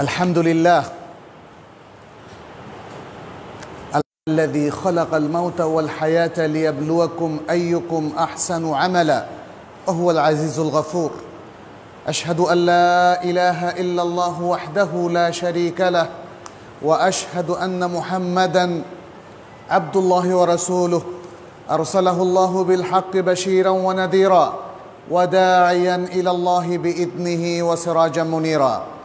الحمد لله الذي خلق الموت والحياة ليبلوكم أيكم أحسن عملا وهو العزيز الغفور أشهد أن لا إله إلا الله وحده لا شريك له وأشهد أن محمدا عبد الله ورسوله أرسله الله بالحق بشيرا ونذيرا وداعيا إلى الله بإذنه وسراجا منيرا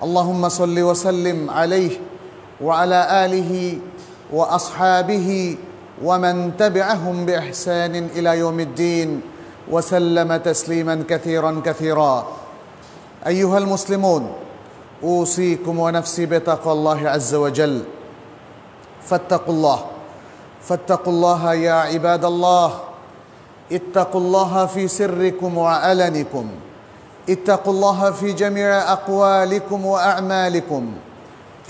اللهم صل وسلم عليه وعلى آله وأصحابه ومن تبعهم بإحسان إلى يوم الدين وسلم تسليما كثيرا كثيرا أيها المسلمون أوصيكم ونفسي بتقوى الله عز وجل فاتقوا الله فاتقوا الله يا عباد الله اتقوا الله في سركم وعلنكم اتقوا الله في جميع أقوالكم وأعمالكم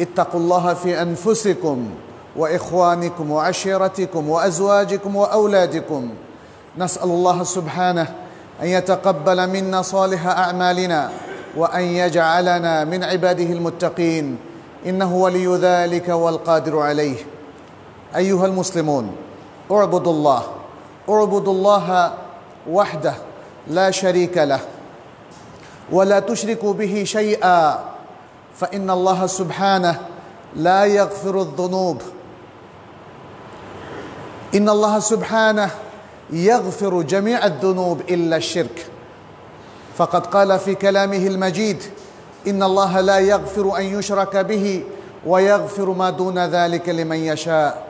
اتقوا الله في أنفسكم وإخوانكم وعشيرتكم وأزواجكم وأولادكم نسأل الله سبحانه أن يتقبل منا صالح أعمالنا وأن يجعلنا من عباده المتقين إنه ولي ذلك والقادر عليه أيها المسلمون اعبدوا الله اعبدوا الله وحده لا شريك له ولا تشركوا به شيئا فإن الله سبحانه لا يغفر الذنوب إن الله سبحانه يغفر جميع الذنوب إلا الشرك فقد قال في كلامه المجيد إن الله لا يغفر أن يشرك به ويغفر ما دون ذلك لمن يشاء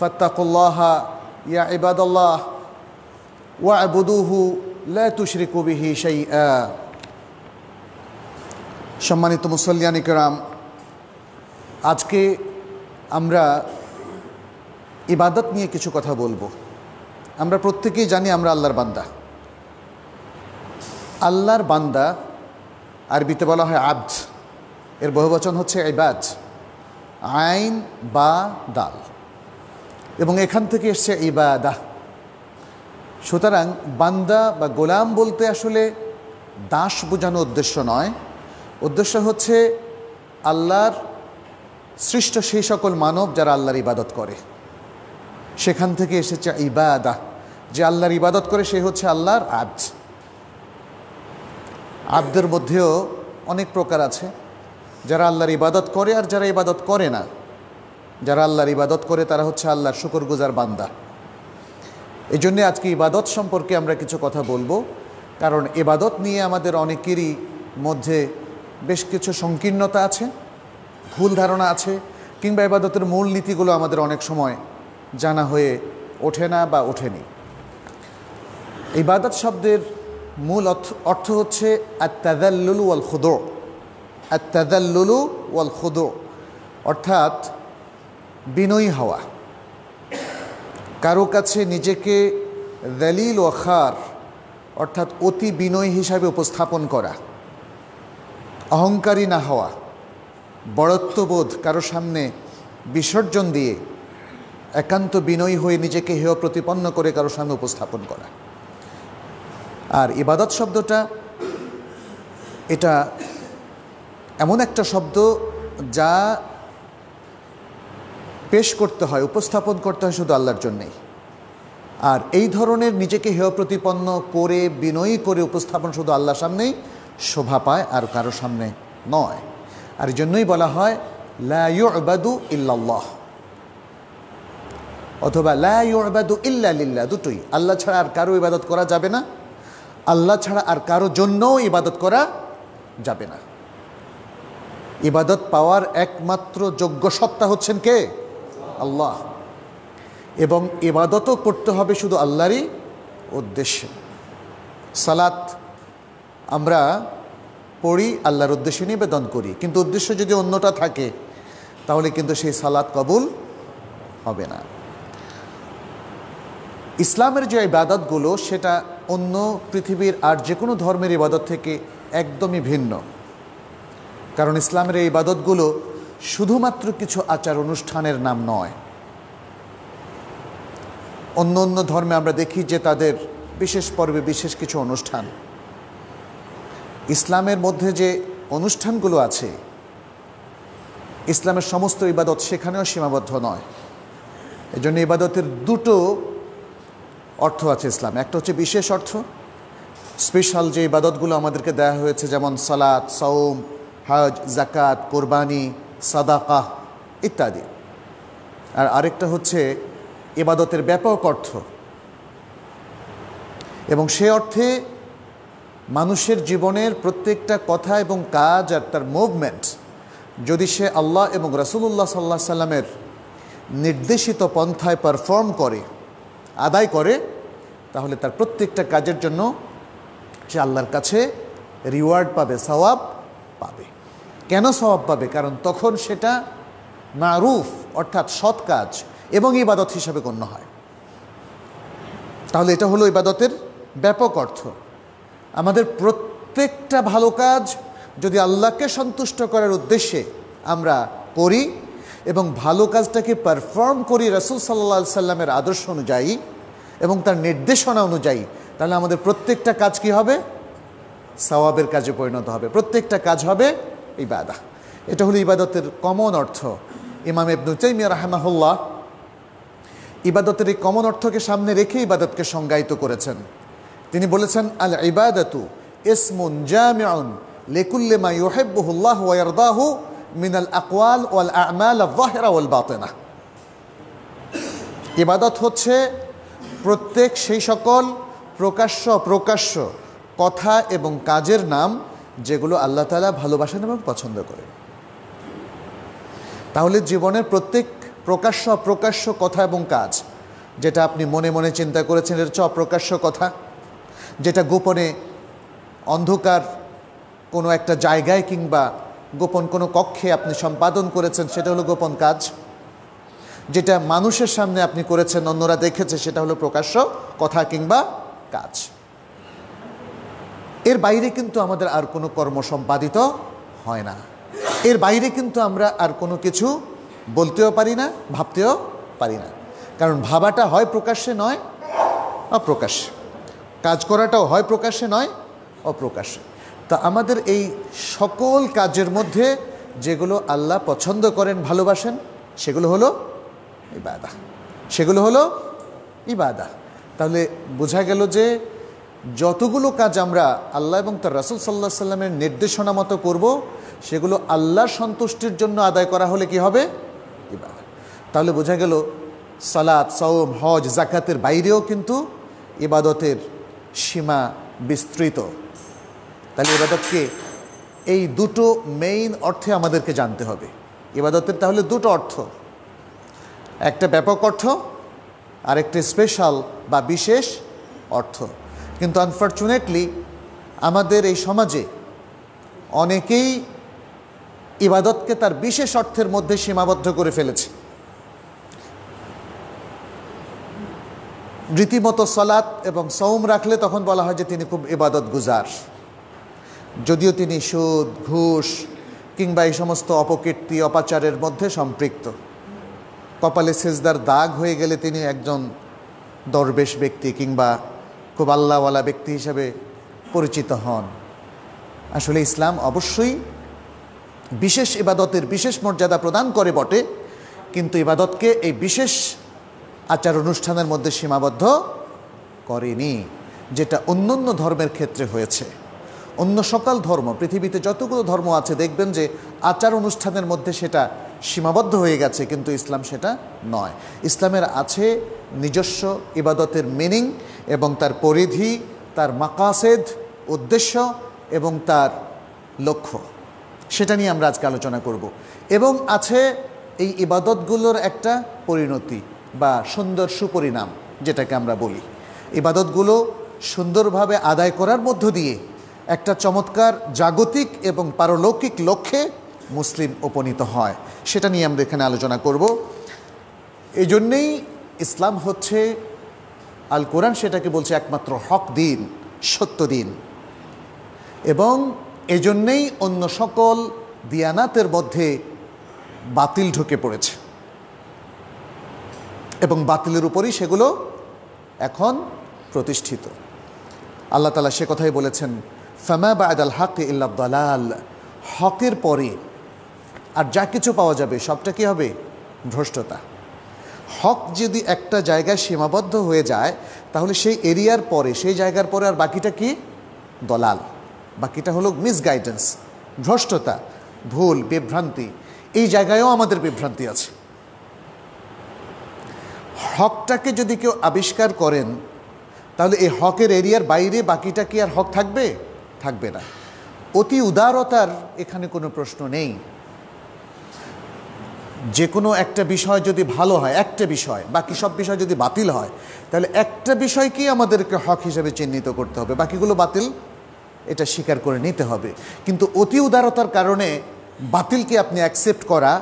فاتقوا الله يا عباد الله واعبدوه لا تشركوا به شيئا সম্মানিত মুসল্লিয়ানি কেরাম আজকে আমরা ইবাদত নিয়ে কিছু কথা বলবো আমরা প্রত্যেকেই জানি আমরা আল্লাহর বান্দা আল্লাহর বান্দা আরবিতে বলা হয় আব্দ এর বহুবচন হচ্ছে বাজ আইন বা দাল এবং এখান থেকে এসছে ইবাদাহ সুতরাং বান্দা বা গোলাম বলতে আসলে দাস বোঝানোর উদ্দেশ্য নয় উদ্দেশ্য হচ্ছে আল্লাহর সৃষ্ট সেই সকল মানব যারা আল্লাহর ইবাদত করে সেখান থেকে এসেছে ইবাদা যে আল্লাহর ইবাদত করে সে হচ্ছে আল্লাহর আব্দ আব্দের মধ্যেও অনেক প্রকার আছে যারা আল্লাহর ইবাদত করে আর যারা ইবাদত করে না যারা আল্লাহর ইবাদত করে তারা হচ্ছে আল্লাহর শুকরগুজার বান্দা এই জন্যে আজকে ইবাদত সম্পর্কে আমরা কিছু কথা বলবো কারণ এবাদত নিয়ে আমাদের অনেকেরই মধ্যে বেশ কিছু সংকীর্ণতা আছে ভুল ধারণা আছে কিংবা এবাদতের মূল নীতিগুলো আমাদের অনেক সময় জানা হয়ে ওঠে না বা ওঠেনি ইবাদত শব্দের মূল অর্থ হচ্ছে আত্মাদাল্লুলু ওয়াল খুদো আত্মাদাল্লুলু ওয়াল খুদো অর্থাৎ বিনয়ী হওয়া কারো কাছে নিজেকে দলিল ও খার অর্থাৎ অতি বিনয় হিসাবে উপস্থাপন করা অহংকারী না হওয়া বড়ত্ববোধ কারো সামনে বিসর্জন দিয়ে একান্ত বিনয়ী হয়ে নিজেকে হেয় প্রতিপন্ন করে কারো সামনে উপস্থাপন করা আর ইবাদত শব্দটা এটা এমন একটা শব্দ যা পেশ করতে হয় উপস্থাপন করতে হয় শুধু আল্লাহর জন্যেই আর এই ধরনের নিজেকে হেয় প্রতিপন্ন করে বিনয়ী করে উপস্থাপন শুধু আল্লাহর সামনেই শোভা পায় আর কারো সামনে নয় আর জন্যই বলা হয় লাইবাদু ইল্লাল্লাহ অথবা লাইবাদু ইল্লা লিল্লা দুটোই আল্লাহ ছাড়া আর কারো ইবাদত করা যাবে না আল্লাহ ছাড়া আর কারো জন্যও ইবাদত করা যাবে না ইবাদত পাওয়ার একমাত্র যোগ্য সত্তা হচ্ছেন কে আল্লাহ এবং ইবাদতও করতে হবে শুধু আল্লাহরই উদ্দেশ্যে সালাত আমরা পড়ি আল্লাহর উদ্দেশ্যে নিবেদন করি কিন্তু উদ্দেশ্য যদি অন্যটা থাকে তাহলে কিন্তু সেই সালাত কবুল হবে না ইসলামের যে ইবাদতগুলো সেটা অন্য পৃথিবীর আর যে কোনো ধর্মের ইবাদত থেকে একদমই ভিন্ন কারণ ইসলামের এই ইবাদতগুলো শুধুমাত্র কিছু আচার অনুষ্ঠানের নাম নয় অন্য অন্য ধর্মে আমরা দেখি যে তাদের বিশেষ পর্বে বিশেষ কিছু অনুষ্ঠান ইসলামের মধ্যে যে অনুষ্ঠানগুলো আছে ইসলামের সমস্ত ইবাদত সেখানেও সীমাবদ্ধ নয় এই জন্য ইবাদতের দুটো অর্থ আছে ইসলাম একটা হচ্ছে বিশেষ অর্থ স্পেশাল যে ইবাদতগুলো আমাদেরকে দেয়া হয়েছে যেমন সালাত সৌম হজ জাকাত কোরবানি সাদাকা ইত্যাদি আর আরেকটা হচ্ছে ইবাদতের ব্যাপক অর্থ এবং সে অর্থে মানুষের জীবনের প্রত্যেকটা কথা এবং কাজ আর তার মুভমেন্ট যদি সে আল্লাহ এবং রসুল্লাহ সাল্লাহ সাল্লামের নির্দেশিত পন্থায় পারফর্ম করে আদায় করে তাহলে তার প্রত্যেকটা কাজের জন্য সে আল্লাহর কাছে রিওয়ার্ড পাবে সওয়াব পাবে কেন সওয়াব পাবে কারণ তখন সেটা মারুফ অর্থাৎ সৎ কাজ এবং ইবাদত হিসাবে গণ্য হয় তাহলে এটা হলো ইবাদতের ব্যাপক অর্থ আমাদের প্রত্যেকটা ভালো কাজ যদি আল্লাহকে সন্তুষ্ট করার উদ্দেশ্যে আমরা করি এবং ভালো কাজটাকে পারফর্ম করি রাসুল সাল্লা সাল্লামের আদর্শ অনুযায়ী এবং তার নির্দেশনা অনুযায়ী তাহলে আমাদের প্রত্যেকটা কাজ কি হবে সওয়াবের কাজে পরিণত হবে প্রত্যেকটা কাজ হবে ইবাদা এটা হলো ইবাদতের কমন অর্থ ইমাম ইবনুচাইমিয়া রাহমাহুল্লাহ ইবাদতের এই কমন অর্থকে সামনে রেখে ইবাদতকে সংজ্ঞায়িত করেছেন তিনি বলেছেন আল ইবাদাতু ইসমুন জামিউন লেকুল্লে মা ইউহেব্বুহুল্লাহ ওয়ারদাহু মিনাল আকওয়াল ওয়াল আমাল আল-যাহিরা ওয়াল বাতিনা ইবাদত হচ্ছে প্রত্যেক সেই সকল প্রকাশ্য প্রকাশ্য কথা এবং কাজের নাম যেগুলো আল্লাহ তালা ভালোবাসেন এবং পছন্দ করেন তাহলে জীবনের প্রত্যেক প্রকাশ্য অপ্রকাশ্য কথা এবং কাজ যেটা আপনি মনে মনে চিন্তা করেছেন এর হচ্ছে অপ্রকাশ্য কথা যেটা গোপনে অন্ধকার কোনো একটা জায়গায় কিংবা গোপন কোনো কক্ষে আপনি সম্পাদন করেছেন সেটা হলো গোপন কাজ যেটা মানুষের সামনে আপনি করেছেন অন্যরা দেখেছে সেটা হলো প্রকাশ্য কথা কিংবা কাজ এর বাইরে কিন্তু আমাদের আর কোনো কর্ম সম্পাদিত হয় না এর বাইরে কিন্তু আমরা আর কোনো কিছু বলতেও পারি না ভাবতেও পারি না কারণ ভাবাটা হয় প্রকাশ্যে নয় অপ্রকাশ্যে কাজ করাটাও হয় প্রকাশে নয় অপ্রকাশে তা আমাদের এই সকল কাজের মধ্যে যেগুলো আল্লাহ পছন্দ করেন ভালোবাসেন সেগুলো হলো ইবাদা সেগুলো হলো ইবাদা তাহলে বোঝা গেল যে যতগুলো কাজ আমরা আল্লাহ এবং তার রাসুল সাল্লাহ সাল্লামের নির্দেশনা মতো করবো সেগুলো আল্লাহ সন্তুষ্টির জন্য আদায় করা হলে কি হবে ইবাদা তাহলে বোঝা গেল সালাদ সওম হজ জাকাতের বাইরেও কিন্তু ইবাদতের সীমা বিস্তৃত তাহলে ইবাদতকে এই দুটো মেইন অর্থে আমাদেরকে জানতে হবে ইবাদতের তাহলে দুটো অর্থ একটা ব্যাপক অর্থ আর একটি স্পেশাল বা বিশেষ অর্থ কিন্তু আনফর্চুনেটলি আমাদের এই সমাজে অনেকেই ইবাদতকে তার বিশেষ অর্থের মধ্যে সীমাবদ্ধ করে ফেলেছে রীতিমতো সলাত এবং সৌম রাখলে তখন বলা হয় যে তিনি খুব ইবাদত গুজার যদিও তিনি সুদ ঘুষ কিংবা এই সমস্ত অপকীর্তি অপাচারের মধ্যে সম্পৃক্ত কপালে সেজদার দাগ হয়ে গেলে তিনি একজন দরবেশ ব্যক্তি কিংবা খুব আল্লাহওয়ালা ব্যক্তি হিসেবে পরিচিত হন আসলে ইসলাম অবশ্যই বিশেষ ইবাদতের বিশেষ মর্যাদা প্রদান করে বটে কিন্তু ইবাদতকে এই বিশেষ আচার অনুষ্ঠানের মধ্যে সীমাবদ্ধ করেনি যেটা অন্য অন্য ধর্মের ক্ষেত্রে হয়েছে অন্য সকল ধর্ম পৃথিবীতে যতগুলো ধর্ম আছে দেখবেন যে আচার অনুষ্ঠানের মধ্যে সেটা সীমাবদ্ধ হয়ে গেছে কিন্তু ইসলাম সেটা নয় ইসলামের আছে নিজস্ব ইবাদতের মিনিং এবং তার পরিধি তার মাকাসেদ উদ্দেশ্য এবং তার লক্ষ্য সেটা নিয়ে আমরা আজকে আলোচনা করব এবং আছে এই ইবাদতগুলোর একটা পরিণতি বা সুন্দর সুপরিণাম যেটাকে আমরা বলি ইবাদতগুলো সুন্দরভাবে আদায় করার মধ্য দিয়ে একটা চমৎকার জাগতিক এবং পারলৌকিক লক্ষ্যে মুসলিম উপনীত হয় সেটা নিয়ে আমরা এখানে আলোচনা করব এই জন্যেই ইসলাম হচ্ছে আল কোরআন সেটাকে বলছে একমাত্র হক দিন সত্য দিন এবং এজন্যেই অন্য সকল দিয়ানাতের মধ্যে বাতিল ঢুকে পড়েছে এবং বাতিলের উপরই সেগুলো এখন প্রতিষ্ঠিত আল্লাহ তালা সে কথাই বলেছেন ফেমা বায়দ আল হক ইল্লাবদালাল হকের পরে আর যা কিছু পাওয়া যাবে সবটা কী হবে ভ্রষ্টতা হক যদি একটা জায়গায় সীমাবদ্ধ হয়ে যায় তাহলে সেই এরিয়ার পরে সেই জায়গার পরে আর বাকিটা কি দলাল বাকিটা হলো মিসগাইডেন্স ভ্রষ্টতা ভুল বিভ্রান্তি এই জায়গায়ও আমাদের বিভ্রান্তি আছে হকটাকে যদি কেউ আবিষ্কার করেন তাহলে এই হকের এরিয়ার বাইরে বাকিটা কি আর হক থাকবে থাকবে না অতি উদারতার এখানে কোনো প্রশ্ন নেই যে কোনো একটা বিষয় যদি ভালো হয় একটা বিষয় বাকি সব বিষয় যদি বাতিল হয় তাহলে একটা বিষয়কেই আমাদেরকে হক হিসেবে চিহ্নিত করতে হবে বাকিগুলো বাতিল এটা স্বীকার করে নিতে হবে কিন্তু অতি উদারতার কারণে বাতিলকে আপনি অ্যাকসেপ্ট করা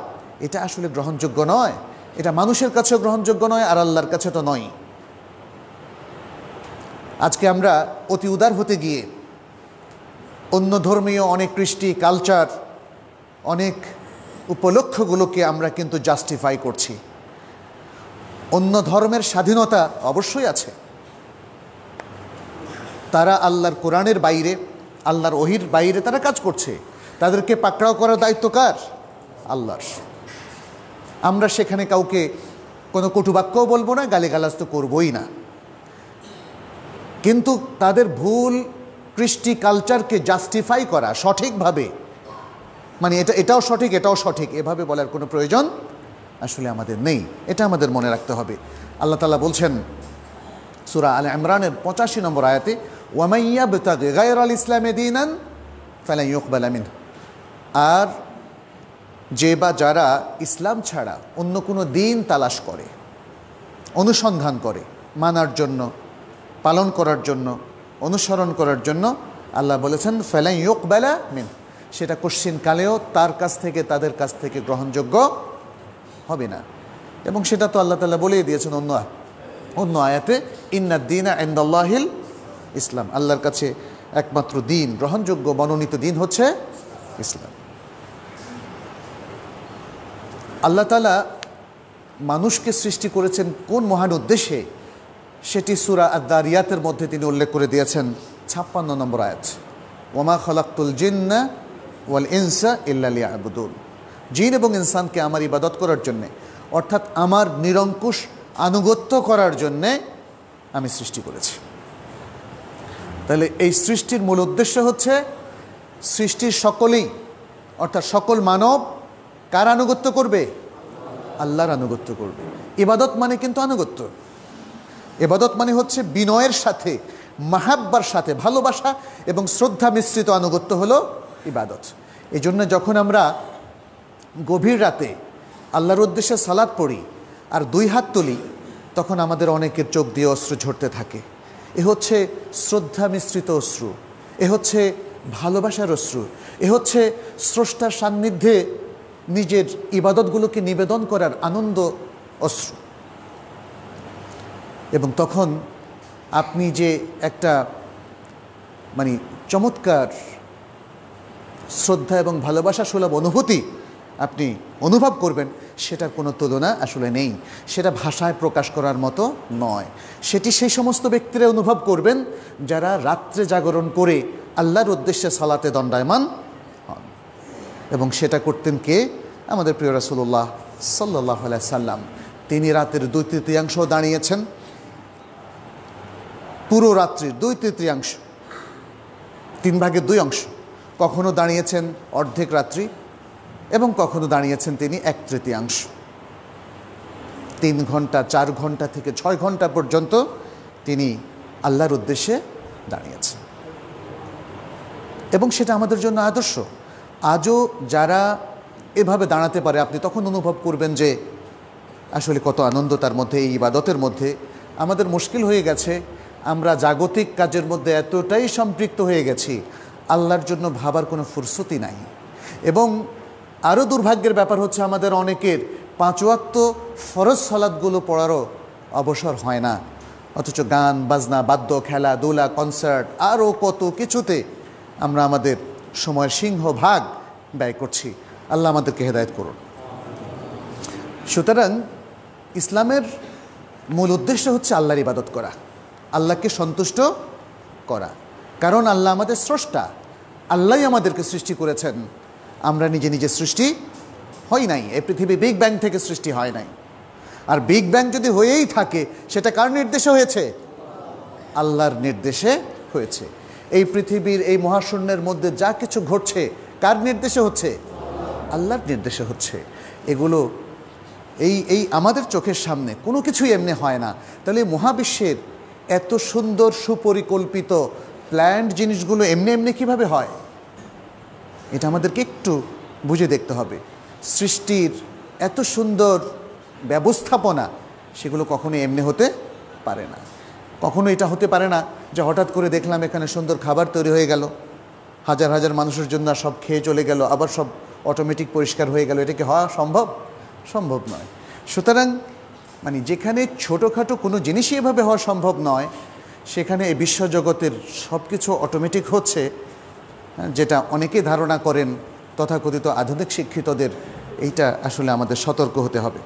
এটা আসলে গ্রহণযোগ্য নয় এটা মানুষের কাছেও গ্রহণযোগ্য নয় আর আল্লাহর কাছে তো নয় আজকে আমরা অতি উদার হতে গিয়ে অন্য ধর্মীয় অনেক কৃষ্টি কালচার অনেক উপলক্ষগুলোকে আমরা কিন্তু জাস্টিফাই করছি অন্য ধর্মের স্বাধীনতা অবশ্যই আছে তারা আল্লাহর কোরআনের বাইরে আল্লাহর ওহির বাইরে তারা কাজ করছে তাদেরকে পাকড়াও করার দায়িত্ব কার আল্লাহর আমরা সেখানে কাউকে কোনো কটুবাক্যও বলবো না গালিগালাজ তো করবই না কিন্তু তাদের ভুল কৃষ্টি কালচারকে জাস্টিফাই করা সঠিকভাবে মানে এটা এটাও সঠিক এটাও সঠিক এভাবে বলার কোনো প্রয়োজন আসলে আমাদের নেই এটা আমাদের মনে রাখতে হবে আল্লাহ তালা বলছেন সুরা আল ইমরানের পঁচাশি নম্বর আয়াতে ওয়ামাইয়া বেতাগ গায়র আল ইসলামে দিন ফেলাই ইকবাল আমিন আর যে বা যারা ইসলাম ছাড়া অন্য কোনো দিন তালাশ করে অনুসন্ধান করে মানার জন্য পালন করার জন্য অনুসরণ করার জন্য আল্লাহ বলেছেন ফেলাই ইয়োক বেলা মিন সেটা কালেও তার কাছ থেকে তাদের কাছ থেকে গ্রহণযোগ্য হবে না এবং সেটা তো আল্লাহ তালা বলেই দিয়েছেন অন্য অন্য আয়াতে দিন আন্দাল্লাহিল ইসলাম আল্লাহর কাছে একমাত্র দিন গ্রহণযোগ্য মনোনীত দিন হচ্ছে ইসলাম আল্লাহ তালা মানুষকে সৃষ্টি করেছেন কোন মহান উদ্দেশ্যে সেটি সুরা আদারিয়াতের মধ্যে তিনি উল্লেখ করে দিয়েছেন ছাপ্পান্ন নম্বর আয়াত ওমা খলাক্তুল জিন্না ওয়াল ইনসা ইল্লা আবুদুল জিন এবং ইনসানকে আমার ইবাদত করার জন্যে অর্থাৎ আমার নিরঙ্কুশ আনুগত্য করার জন্যে আমি সৃষ্টি করেছি তাহলে এই সৃষ্টির মূল উদ্দেশ্য হচ্ছে সৃষ্টির সকলেই অর্থাৎ সকল মানব কার আনুগত্য করবে আল্লাহর আনুগত্য করবে ইবাদত মানে কিন্তু আনুগত্য এবাদত মানে হচ্ছে বিনয়ের সাথে মাহাব্বার সাথে ভালোবাসা এবং শ্রদ্ধা মিশ্রিত আনুগত্য হলো ইবাদত এই জন্য যখন আমরা গভীর রাতে আল্লাহর উদ্দেশ্যে সালাদ পড়ি আর দুই হাত তুলি তখন আমাদের অনেকের চোখ দিয়ে অস্ত্র ঝরতে থাকে এ হচ্ছে শ্রদ্ধা মিশ্রিত অশ্রু এ হচ্ছে ভালোবাসার অশ্রু এ হচ্ছে স্রষ্টার সান্নিধ্যে নিজের ইবাদতগুলোকে নিবেদন করার আনন্দ অশ্রু এবং তখন আপনি যে একটা মানে চমৎকার শ্রদ্ধা এবং ভালোবাসা সুলভ অনুভূতি আপনি অনুভব করবেন সেটার কোনো তুলনা আসলে নেই সেটা ভাষায় প্রকাশ করার মতো নয় সেটি সেই সমস্ত ব্যক্তিরা অনুভব করবেন যারা রাত্রে জাগরণ করে আল্লাহর উদ্দেশ্যে সালাতে দণ্ডায়মান এবং সেটা করতেন কে আমাদের প্রিয় রাসুল্লাহ সাল্লাহ সাল্লাম তিনি রাতের দুই তৃতীয়াংশ দাঁড়িয়েছেন পুরো রাত্রির দুই তৃতীয়াংশ তিন ভাগের দুই অংশ কখনো দাঁড়িয়েছেন অর্ধেক রাত্রি এবং কখনো দাঁড়িয়েছেন তিনি এক তৃতীয়াংশ তিন ঘন্টা চার ঘন্টা থেকে ছয় ঘন্টা পর্যন্ত তিনি আল্লাহর উদ্দেশ্যে দাঁড়িয়েছেন এবং সেটা আমাদের জন্য আদর্শ আজও যারা এভাবে দাঁড়াতে পারে আপনি তখন অনুভব করবেন যে আসলে কত আনন্দ তার মধ্যে এই ইবাদতের মধ্যে আমাদের মুশকিল হয়ে গেছে আমরা জাগতিক কাজের মধ্যে এতটাই সম্পৃক্ত হয়ে গেছি আল্লাহর জন্য ভাবার কোনো ফুরসতি নাই এবং আরও দুর্ভাগ্যের ব্যাপার হচ্ছে আমাদের অনেকের পাঁচওয়াক্ত ফরজ সালাদগুলো পড়ারও অবসর হয় না অথচ গান বাজনা বাদ্য খেলা দোলা কনসার্ট আরও কত কিছুতে আমরা আমাদের সময়ের সিংহভাগ ব্যয় করছি আল্লাহ আমাদেরকে হেদায়ত করুন সুতরাং ইসলামের মূল উদ্দেশ্য হচ্ছে আল্লাহর ইবাদত করা আল্লাহকে সন্তুষ্ট করা কারণ আল্লাহ আমাদের স্রষ্টা আল্লাহই আমাদেরকে সৃষ্টি করেছেন আমরা নিজে নিজে সৃষ্টি হয় নাই এই পৃথিবী বিগ ব্যাং থেকে সৃষ্টি হয় নাই আর বিগ ব্যাং যদি হয়েই থাকে সেটা কার নির্দেশে হয়েছে আল্লাহর নির্দেশে হয়েছে এই পৃথিবীর এই মহাশূন্যের মধ্যে যা কিছু ঘটছে কার নির্দেশে হচ্ছে আল্লাহর নির্দেশে হচ্ছে এগুলো এই এই আমাদের চোখের সামনে কোনো কিছুই এমনি হয় না তাহলে মহাবিশ্বের এত সুন্দর সুপরিকল্পিত প্ল্যান্ড জিনিসগুলো এমনি এমনি কিভাবে হয় এটা আমাদেরকে একটু বুঝে দেখতে হবে সৃষ্টির এত সুন্দর ব্যবস্থাপনা সেগুলো কখনো এমনি হতে পারে না কখনো এটা হতে পারে না যে হঠাৎ করে দেখলাম এখানে সুন্দর খাবার তৈরি হয়ে গেল হাজার হাজার মানুষের জন্য সব খেয়ে চলে গেল আবার সব অটোমেটিক পরিষ্কার হয়ে গেল এটা কি হওয়া সম্ভব সম্ভব নয় সুতরাং মানে যেখানে ছোটোখাটো কোনো জিনিসই এভাবে হওয়া সম্ভব নয় সেখানে এই বিশ্বজগতের সব কিছু অটোমেটিক হচ্ছে হ্যাঁ, যেটা অনেকে ধারণা করেন তথাকথিত আধুনিক শিক্ষিতদের এইটা আসলে আমাদের সতর্ক হতে হবে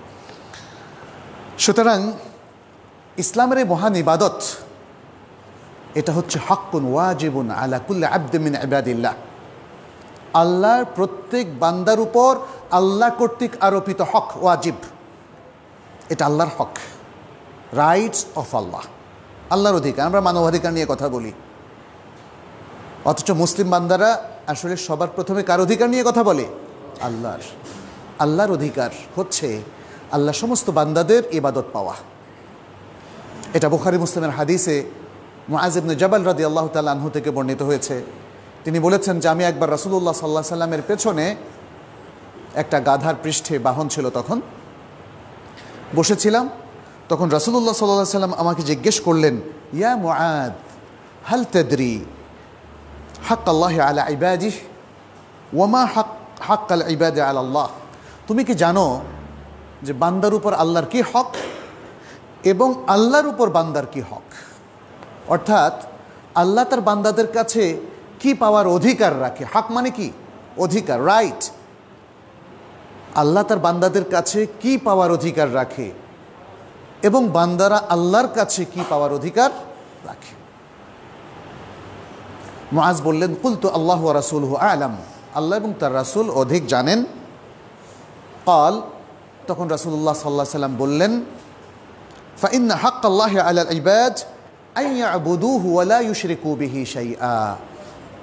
সুতরাং ইসলামের এই মহান ইবাদত এটা হচ্ছে হকুন ওয়াজিবুন আলাকুল্লা আব্দমিন আবাদিল্লাহ আল্লাহর প্রত্যেক বান্দার উপর আল্লাহ কর্তৃক আরোপিত হক ওয়াজিব এটা আল্লাহর হক রাইটস অফ আল্লাহ আল্লাহর অধিকার আমরা মানবাধিকার নিয়ে কথা বলি অথচ মুসলিম বান্দারা আসলে সবার প্রথমে কার অধিকার নিয়ে কথা বলে আল্লাহর আল্লাহর অধিকার হচ্ছে আল্লাহ সমস্ত বান্দাদের ইবাদত পাওয়া এটা বুখারি মুসলিমের হাদিসে মুআজিবনে জবাল রাদি আল্লাহ তাল্লাহ থেকে বর্ণিত হয়েছে তিনি বলেছেন যে আমি একবার রাসুলুল্লাহ সাল্লাহ সাল্লামের পেছনে একটা গাধার পৃষ্ঠে বাহন ছিল তখন বসেছিলাম তখন রাসুলুল্লাহ সাল্লাহ সাল্লাম আমাকে জিজ্ঞেস করলেন ইয়া মুআদ হাল তেদরি হাক আল্লাহ আলা ইবাজি ওয়ামা হাক হাক আল ইবাদ আল আল্লাহ তুমি কি জানো যে বান্দার উপর আল্লাহর কি হক এবং আল্লাহর উপর বান্দার কি হক অর্থাৎ আল্লাহ তার বান্দাদের কাছে কি পাওয়ার অধিকার রাখে হক মানে কি অধিকার রাইট আল্লাহ তার বান্দাদের কাছে কি পাওয়ার অধিকার রাখে এবং বান্দারা আল্লাহর কাছে কি পাওয়ার অধিকার রাখে মাজ বললেন তো আল্লাহ রাসুল আলাম আল্লাহ এবং তার রাসুল অধিক জানেন কল তখন রাসুল্লাহ সাল্লাহ সাল্লাম বললেন فإن حق الله على العباد أن يعبدوه ولا يشركوا به شيئا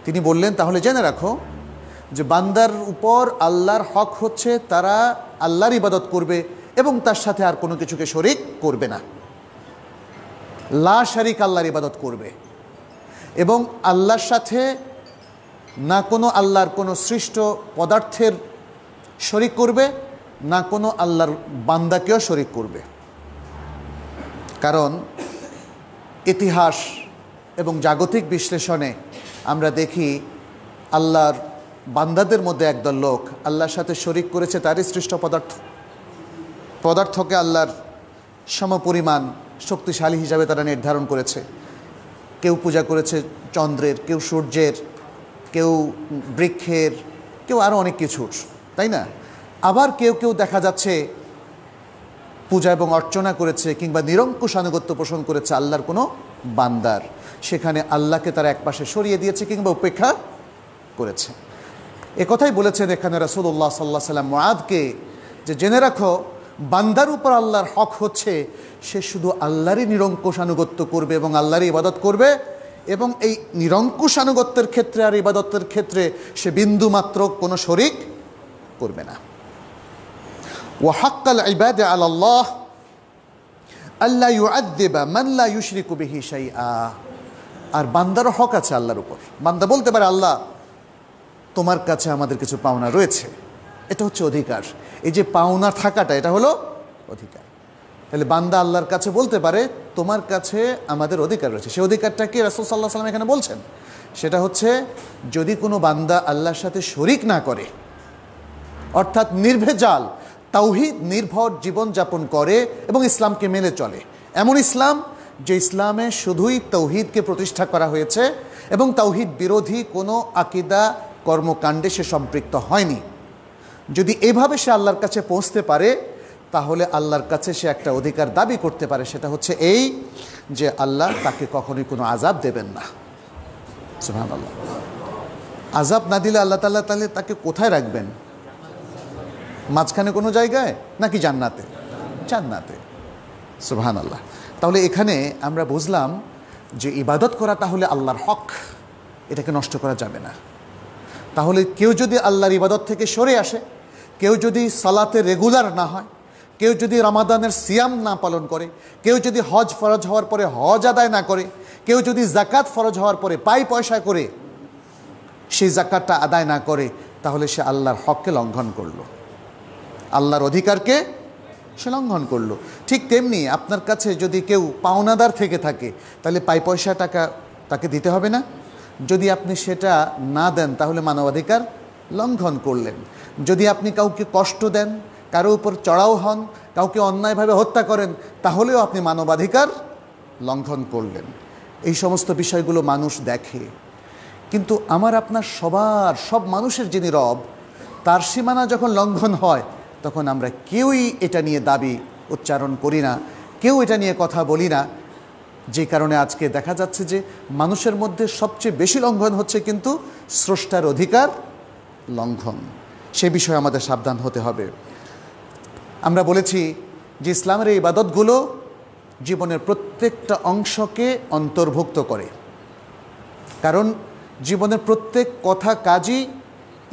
তিনি বললেন তাহলে জেনে রাখো যে বান্দার উপর আল্লাহর হক হচ্ছে তারা আল্লাহর ইবাদত করবে এবং তার সাথে আর কোনো কিছুকে শরিক করবে না লা শারিক আল্লাহর ইবাদত করবে এবং আল্লাহর সাথে না কোনো আল্লাহর কোনো সৃষ্ট পদার্থের শরিক করবে না কোনো আল্লাহর বান্দাকেও শরিক করবে কারণ ইতিহাস এবং জাগতিক বিশ্লেষণে আমরা দেখি আল্লাহর বান্দাদের মধ্যে একদল লোক আল্লাহর সাথে শরিক করেছে তারই সৃষ্ট পদার্থ পদার্থকে আল্লাহর সমপরিমাণ শক্তিশালী হিসাবে তারা নির্ধারণ করেছে কেউ পূজা করেছে চন্দ্রের কেউ সূর্যের কেউ বৃক্ষের কেউ আরও অনেক কিছুর তাই না আবার কেউ কেউ দেখা যাচ্ছে পূজা এবং অর্চনা করেছে কিংবা নিরঙ্কুশ আনুগত্য পোষণ করেছে আল্লাহর কোনো বান্দার সেখানে আল্লাহকে তারা একপাশে সরিয়ে দিয়েছে কিংবা উপেক্ষা করেছে কথাই বলেছেন এখানে রাসুল্লাহ সাল্লাহ সাল্লাম মাদকে যে জেনে রাখো বান্দার উপর আল্লাহর হক হচ্ছে সে শুধু আল্লাহরই নিরঙ্কুশ আনুগত্য করবে এবং আল্লাহরই ইবাদত করবে এবং এই নিরঙ্কুশ আনুগত্যের ক্ষেত্রে আর ইবাদতের ক্ষেত্রে সে বিন্দুমাত্র কোনো শরিক করবে না وحق العباد على الله আল্লাহ ইউআদ্দিবা মাল্লা ইউশরিকু বিহি শাইআ আর বান্দারও হক আছে আল্লাহর উপর বান্দা বলতে পারে আল্লাহ তোমার কাছে আমাদের কিছু পাওনা রয়েছে এটা হচ্ছে অধিকার এই যে পাওনা থাকাটা এটা হলো অধিকার তাহলে বান্দা আল্লাহর কাছে বলতে পারে তোমার কাছে আমাদের অধিকার রয়েছে সে অধিকারটা কি রাসুল সাল্লাহ সাল্লাম এখানে বলছেন সেটা হচ্ছে যদি কোনো বান্দা আল্লাহর সাথে শরিক না করে অর্থাৎ নির্ভেজাল তাওহিদ নির্ভর জীবনযাপন করে এবং ইসলামকে মেনে চলে এমন ইসলাম যে ইসলামে শুধুই তৌহিদকে প্রতিষ্ঠা করা হয়েছে এবং তৌহিদ বিরোধী কোনো আকিদা কর্মকাণ্ডে সে সম্পৃক্ত হয়নি যদি এভাবে সে আল্লাহর কাছে পৌঁছতে পারে তাহলে আল্লাহর কাছে সে একটা অধিকার দাবি করতে পারে সেটা হচ্ছে এই যে আল্লাহ তাকে কখনোই কোনো আজাব দেবেন না আল্লাহ আজাব না দিলে আল্লাহ তাল্লাহ তাহলে তাকে কোথায় রাখবেন মাঝখানে কোনো জায়গায় নাকি জান্নাতে জান্নাতে সুহান আল্লাহ তাহলে এখানে আমরা বুঝলাম যে ইবাদত করা তাহলে আল্লাহর হক এটাকে নষ্ট করা যাবে না তাহলে কেউ যদি আল্লাহর ইবাদত থেকে সরে আসে কেউ যদি সালাতে রেগুলার না হয় কেউ যদি রামাদানের সিয়াম না পালন করে কেউ যদি হজ ফরজ হওয়ার পরে হজ আদায় না করে কেউ যদি জাকাত ফরজ হওয়ার পরে পাই পয়সা করে সেই জাকাতটা আদায় না করে তাহলে সে আল্লাহর হককে লঙ্ঘন করলো আল্লাহর অধিকারকে সে লঙ্ঘন করলো ঠিক তেমনি আপনার কাছে যদি কেউ পাওনাদার থেকে থাকে তাহলে পাই পয়সা টাকা তাকে দিতে হবে না যদি আপনি সেটা না দেন তাহলে মানবাধিকার লঙ্ঘন করলেন যদি আপনি কাউকে কষ্ট দেন কারো উপর চড়াও হন কাউকে অন্যায়ভাবে হত্যা করেন তাহলেও আপনি মানবাধিকার লঙ্ঘন করলেন এই সমস্ত বিষয়গুলো মানুষ দেখে কিন্তু আমার আপনার সবার সব মানুষের যিনি রব তার সীমানা যখন লঙ্ঘন হয় তখন আমরা কেউই এটা নিয়ে দাবি উচ্চারণ করি না কেউ এটা নিয়ে কথা বলি না যে কারণে আজকে দেখা যাচ্ছে যে মানুষের মধ্যে সবচেয়ে বেশি লঙ্ঘন হচ্ছে কিন্তু স্রষ্টার অধিকার লঙ্ঘন সে বিষয়ে আমাদের সাবধান হতে হবে আমরা বলেছি যে ইসলামের এই ইবাদতগুলো জীবনের প্রত্যেকটা অংশকে অন্তর্ভুক্ত করে কারণ জীবনের প্রত্যেক কথা কাজই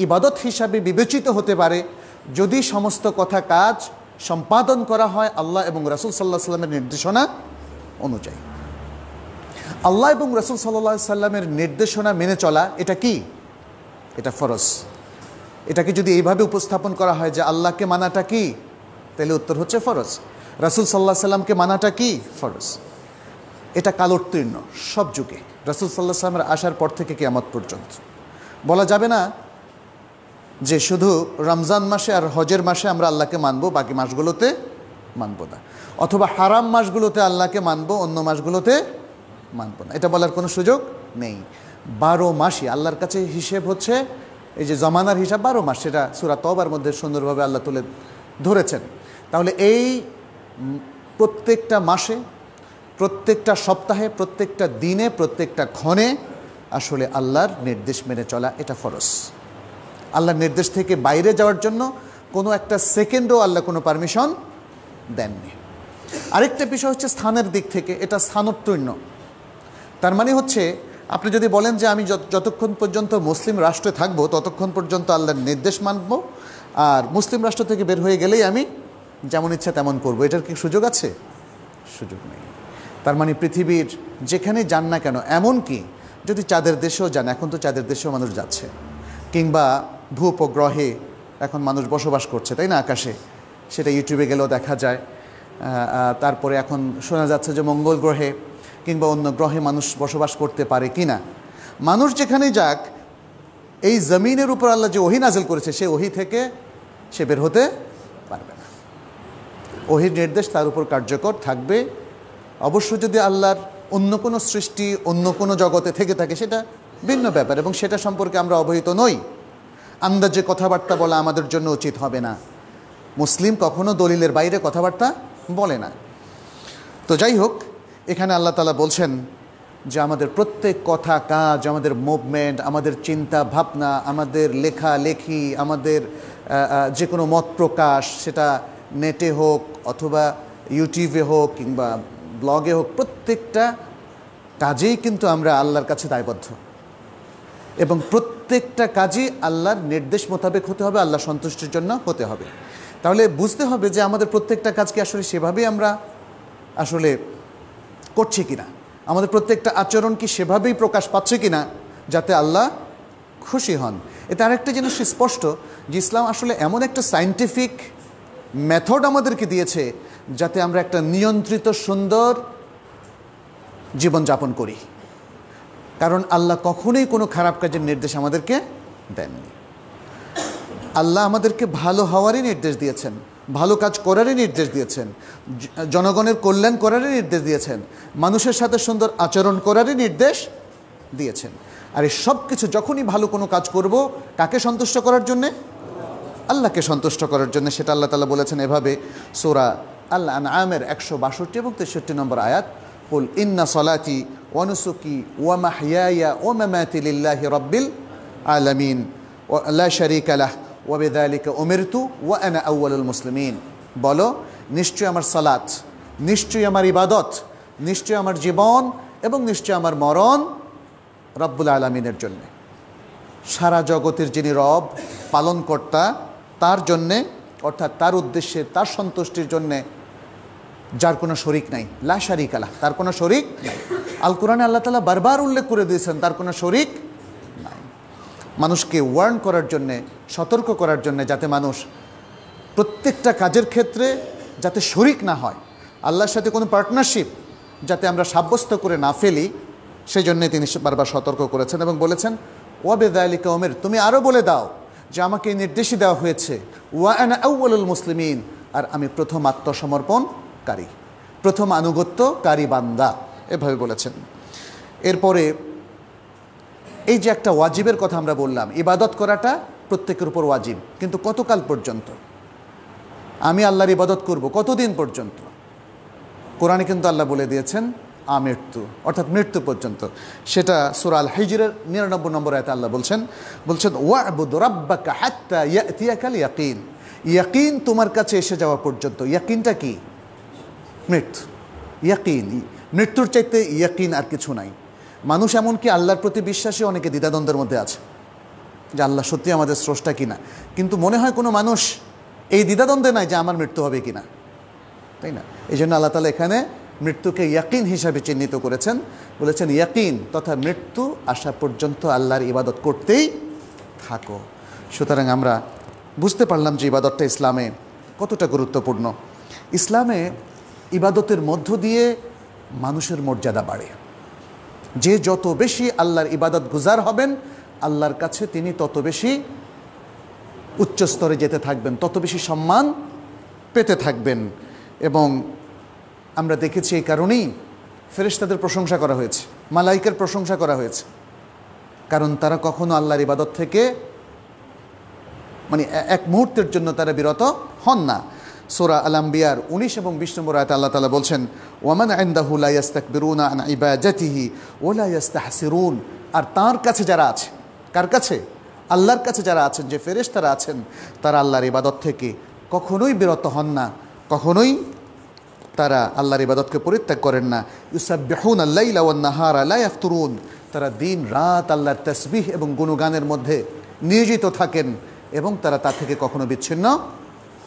ইবাদত হিসাবে বিবেচিত হতে পারে যদি সমস্ত কথা কাজ সম্পাদন করা হয় আল্লাহ এবং রাসুল সাল্লাহ সাল্লামের নির্দেশনা অনুযায়ী আল্লাহ এবং রাসুল সাল্লাহ সাল্লামের নির্দেশনা মেনে চলা এটা কি এটা ফরজ এটাকে যদি এইভাবে উপস্থাপন করা হয় যে আল্লাহকে মানাটা কি তাহলে উত্তর হচ্ছে ফরজ রাসুল সাল্লাহ সাল্লামকে মানাটা কি ফরজ এটা কালোত্তীর্ণ সব যুগে রাসুল সাল্লাহ সাল্লামের আসার পর থেকে কেয়ামত পর্যন্ত বলা যাবে না যে শুধু রমজান মাসে আর হজের মাসে আমরা আল্লাহকে মানব বাকি মাসগুলোতে মানবো না অথবা হারাম মাসগুলোতে আল্লাহকে মানব অন্য মাসগুলোতে মানবো না এটা বলার কোনো সুযোগ নেই বারো মাসই আল্লাহর কাছে হিসেব হচ্ছে এই যে জমানার হিসাব বারো মাস সেটা সুরা তবার মধ্যে সুন্দরভাবে আল্লাহ তুলে ধরেছেন তাহলে এই প্রত্যেকটা মাসে প্রত্যেকটা সপ্তাহে প্রত্যেকটা দিনে প্রত্যেকটা ক্ষণে আসলে আল্লাহর নির্দেশ মেনে চলা এটা ফরস আল্লাহর নির্দেশ থেকে বাইরে যাওয়ার জন্য কোনো একটা সেকেন্ডও আল্লাহ কোনো পারমিশন দেননি আরেকটা বিষয় হচ্ছে স্থানের দিক থেকে এটা স্থানোত্তীর্ণ তার মানে হচ্ছে আপনি যদি বলেন যে আমি যতক্ষণ পর্যন্ত মুসলিম রাষ্ট্রে থাকবো ততক্ষণ পর্যন্ত আল্লাহর নির্দেশ মানব আর মুসলিম রাষ্ট্র থেকে বের হয়ে গেলেই আমি যেমন ইচ্ছা তেমন করবো এটার কি সুযোগ আছে সুযোগ নেই তার মানে পৃথিবীর যেখানে যান না কেন এমন কি যদি চাঁদের দেশেও যান এখন তো চাঁদের দেশেও মানুষ যাচ্ছে কিংবা ভূপগ্রহে এখন মানুষ বসবাস করছে তাই না আকাশে সেটা ইউটিউবে গেলেও দেখা যায় তারপরে এখন শোনা যাচ্ছে যে মঙ্গল গ্রহে কিংবা অন্য গ্রহে মানুষ বসবাস করতে পারে কি না মানুষ যেখানে যাক এই জমিনের উপর আল্লাহ যে ওহি নাজেল করেছে সে ওহি থেকে সে বের হতে পারবে না ওহির নির্দেশ তার উপর কার্যকর থাকবে অবশ্য যদি আল্লাহর অন্য কোনো সৃষ্টি অন্য কোনো জগতে থেকে থাকে সেটা ভিন্ন ব্যাপার এবং সেটা সম্পর্কে আমরা অবহিত নই আন্দাজে কথাবার্তা বলা আমাদের জন্য উচিত হবে না মুসলিম কখনো দলিলের বাইরে কথাবার্তা বলে না তো যাই হোক এখানে আল্লাহ তালা বলছেন যে আমাদের প্রত্যেক কথা কাজ আমাদের মুভমেন্ট আমাদের চিন্তা ভাবনা আমাদের লেখা লেখি আমাদের যে কোনো মত প্রকাশ সেটা নেটে হোক অথবা ইউটিউবে হোক কিংবা ব্লগে হোক প্রত্যেকটা কাজেই কিন্তু আমরা আল্লাহর কাছে দায়বদ্ধ এবং প্রত্যেক প্রত্যেকটা কাজই আল্লাহর নির্দেশ মোতাবেক হতে হবে আল্লাহ সন্তুষ্টির জন্য হতে হবে তাহলে বুঝতে হবে যে আমাদের প্রত্যেকটা কাজকে আসলে সেভাবেই আমরা আসলে করছি কিনা আমাদের প্রত্যেকটা আচরণ কি সেভাবেই প্রকাশ পাচ্ছে কিনা যাতে আল্লাহ খুশি হন এতে আরেকটা জিনিস স্পষ্ট যে ইসলাম আসলে এমন একটা সাইন্টিফিক মেথড আমাদেরকে দিয়েছে যাতে আমরা একটা নিয়ন্ত্রিত সুন্দর জীবনযাপন করি কারণ আল্লাহ কখনোই কোনো খারাপ কাজের নির্দেশ আমাদেরকে দেননি আল্লাহ আমাদেরকে ভালো হওয়ারই নির্দেশ দিয়েছেন ভালো কাজ করারই নির্দেশ দিয়েছেন জনগণের কল্যাণ করারই নির্দেশ দিয়েছেন মানুষের সাথে সুন্দর আচরণ করারই নির্দেশ দিয়েছেন আর এই সব কিছু যখনই ভালো কোনো কাজ করব কাকে সন্তুষ্ট করার জন্যে আল্লাহকে সন্তুষ্ট করার জন্য সেটা আল্লাহ তালা বলেছেন এভাবে সোরা আল্লাহ আমের একশো বাষট্টি এবং তেষট্টি নম্বর আয়াত কুল ইন্না সলাতি ونسكي ومحياي ومماتي لله رب العالمين لا شريك له وبذلك أمرت وأنا أول المسلمين বলো নিশ্চয় আমার সালাত নিশ্চয় আমার ইবাদত নিশ্চয় আমার জীবন এবং নিশ্চয় আমার মরণ রব্বুল আলমিনের জন্যে সারা জগতের যিনি রব পালনকর্তা তার জন্যে অর্থাৎ তার উদ্দেশ্যে তার সন্তুষ্টির জন্যে যার কোনো শরিক নাই লা শারিক আলাহ তার কোনো শরিক নাই আল কোরআনে আল্লাহ তালা বারবার উল্লেখ করে দিয়েছেন তার কোনো শরিক নাই মানুষকে ওয়ার্ন করার জন্যে সতর্ক করার জন্যে যাতে মানুষ প্রত্যেকটা কাজের ক্ষেত্রে যাতে শরিক না হয় আল্লাহর সাথে কোনো পার্টনারশিপ যাতে আমরা সাব্যস্ত করে না ফেলি সেজন্যে তিনি বারবার সতর্ক করেছেন এবং বলেছেন ওয়াবেদা আলী ওমের তুমি আরও বলে দাও যে আমাকে নির্দেশই দেওয়া হয়েছে ওয়া আনা আউ্বালুল মুসলিমিন আর আমি প্রথম আত্মসমর্পণ কারী প্রথম আনুগত্যকারী বান্দা এভাবে বলেছেন এরপরে এই যে একটা ওয়াজিবের কথা আমরা বললাম ইবাদত করাটা প্রত্যেকের উপর ওয়াজিব কিন্তু কতকাল পর্যন্ত আমি আল্লাহর ইবাদত করব কতদিন পর্যন্ত কোরআনে কিন্তু আল্লাহ বলে দিয়েছেন আমৃত্যু অর্থাৎ মৃত্যু পর্যন্ত সেটা সুরাল হিজরের নিরানব্বই নম্বর আয়তে আল্লাহ বলছেন বলছেন ওয়াবুদ হাত্তা ইয়াকিন ইয়াকিন তোমার কাছে এসে যাওয়া পর্যন্ত ইয়াকিনটা কি মৃত্যু ইয়াকিনই মৃত্যুর চাইতে ইয়াকিন আর কিছু নাই মানুষ এমনকি আল্লাহর প্রতি বিশ্বাসে অনেকে দ্বিধাদ্বন্দ্বের মধ্যে আছে যে আল্লাহ সত্যি আমাদের স্রষ্টা কিনা কিন্তু মনে হয় কোনো মানুষ এই দ্বিধাদ্বন্দ্বে নাই যে আমার মৃত্যু হবে কিনা তাই না এই জন্য আল্লাহ তালা এখানে মৃত্যুকে ইয়াকিন হিসাবে চিহ্নিত করেছেন বলেছেন ইয়াকিন তথা মৃত্যু আসা পর্যন্ত আল্লাহর ইবাদত করতেই থাকো সুতরাং আমরা বুঝতে পারলাম যে ইবাদতটা ইসলামে কতটা গুরুত্বপূর্ণ ইসলামে ইবাদতের মধ্য দিয়ে মানুষের মর্যাদা বাড়ে যে যত বেশি আল্লাহর ইবাদত গুজার হবেন আল্লাহর কাছে তিনি তত বেশি উচ্চস্তরে যেতে থাকবেন তত বেশি সম্মান পেতে থাকবেন এবং আমরা দেখেছি এই কারণেই ফেরেশতাদের প্রশংসা করা হয়েছে মালাইকের প্রশংসা করা হয়েছে কারণ তারা কখনো আল্লাহর ইবাদত থেকে মানে এক মুহূর্তের জন্য তারা বিরত হন না সোরা আলাম বিয়ার উনিশ এবং বিশ নম্বর আয়তা আল্লাহ তালা বলছেন ওয়ামান আইন্দাহু লাইয়াস্তাক বিরুনা আন ইবাজাতিহি ওলা হাসিরুন আর তার কাছে যারা আছে কার কাছে আল্লাহর কাছে যারা আছেন যে তারা আছেন তারা আল্লাহর ইবাদত থেকে কখনোই বিরত হন না কখনোই তারা আল্লাহর ইবাদতকে পরিত্যাগ করেন না ইউসাবেহুন আল্লাহার আল্লাহ আফতরুন তারা দিন রাত আল্লাহর তসবিহ এবং গুণগানের মধ্যে নিয়োজিত থাকেন এবং তারা তা থেকে কখনো বিচ্ছিন্ন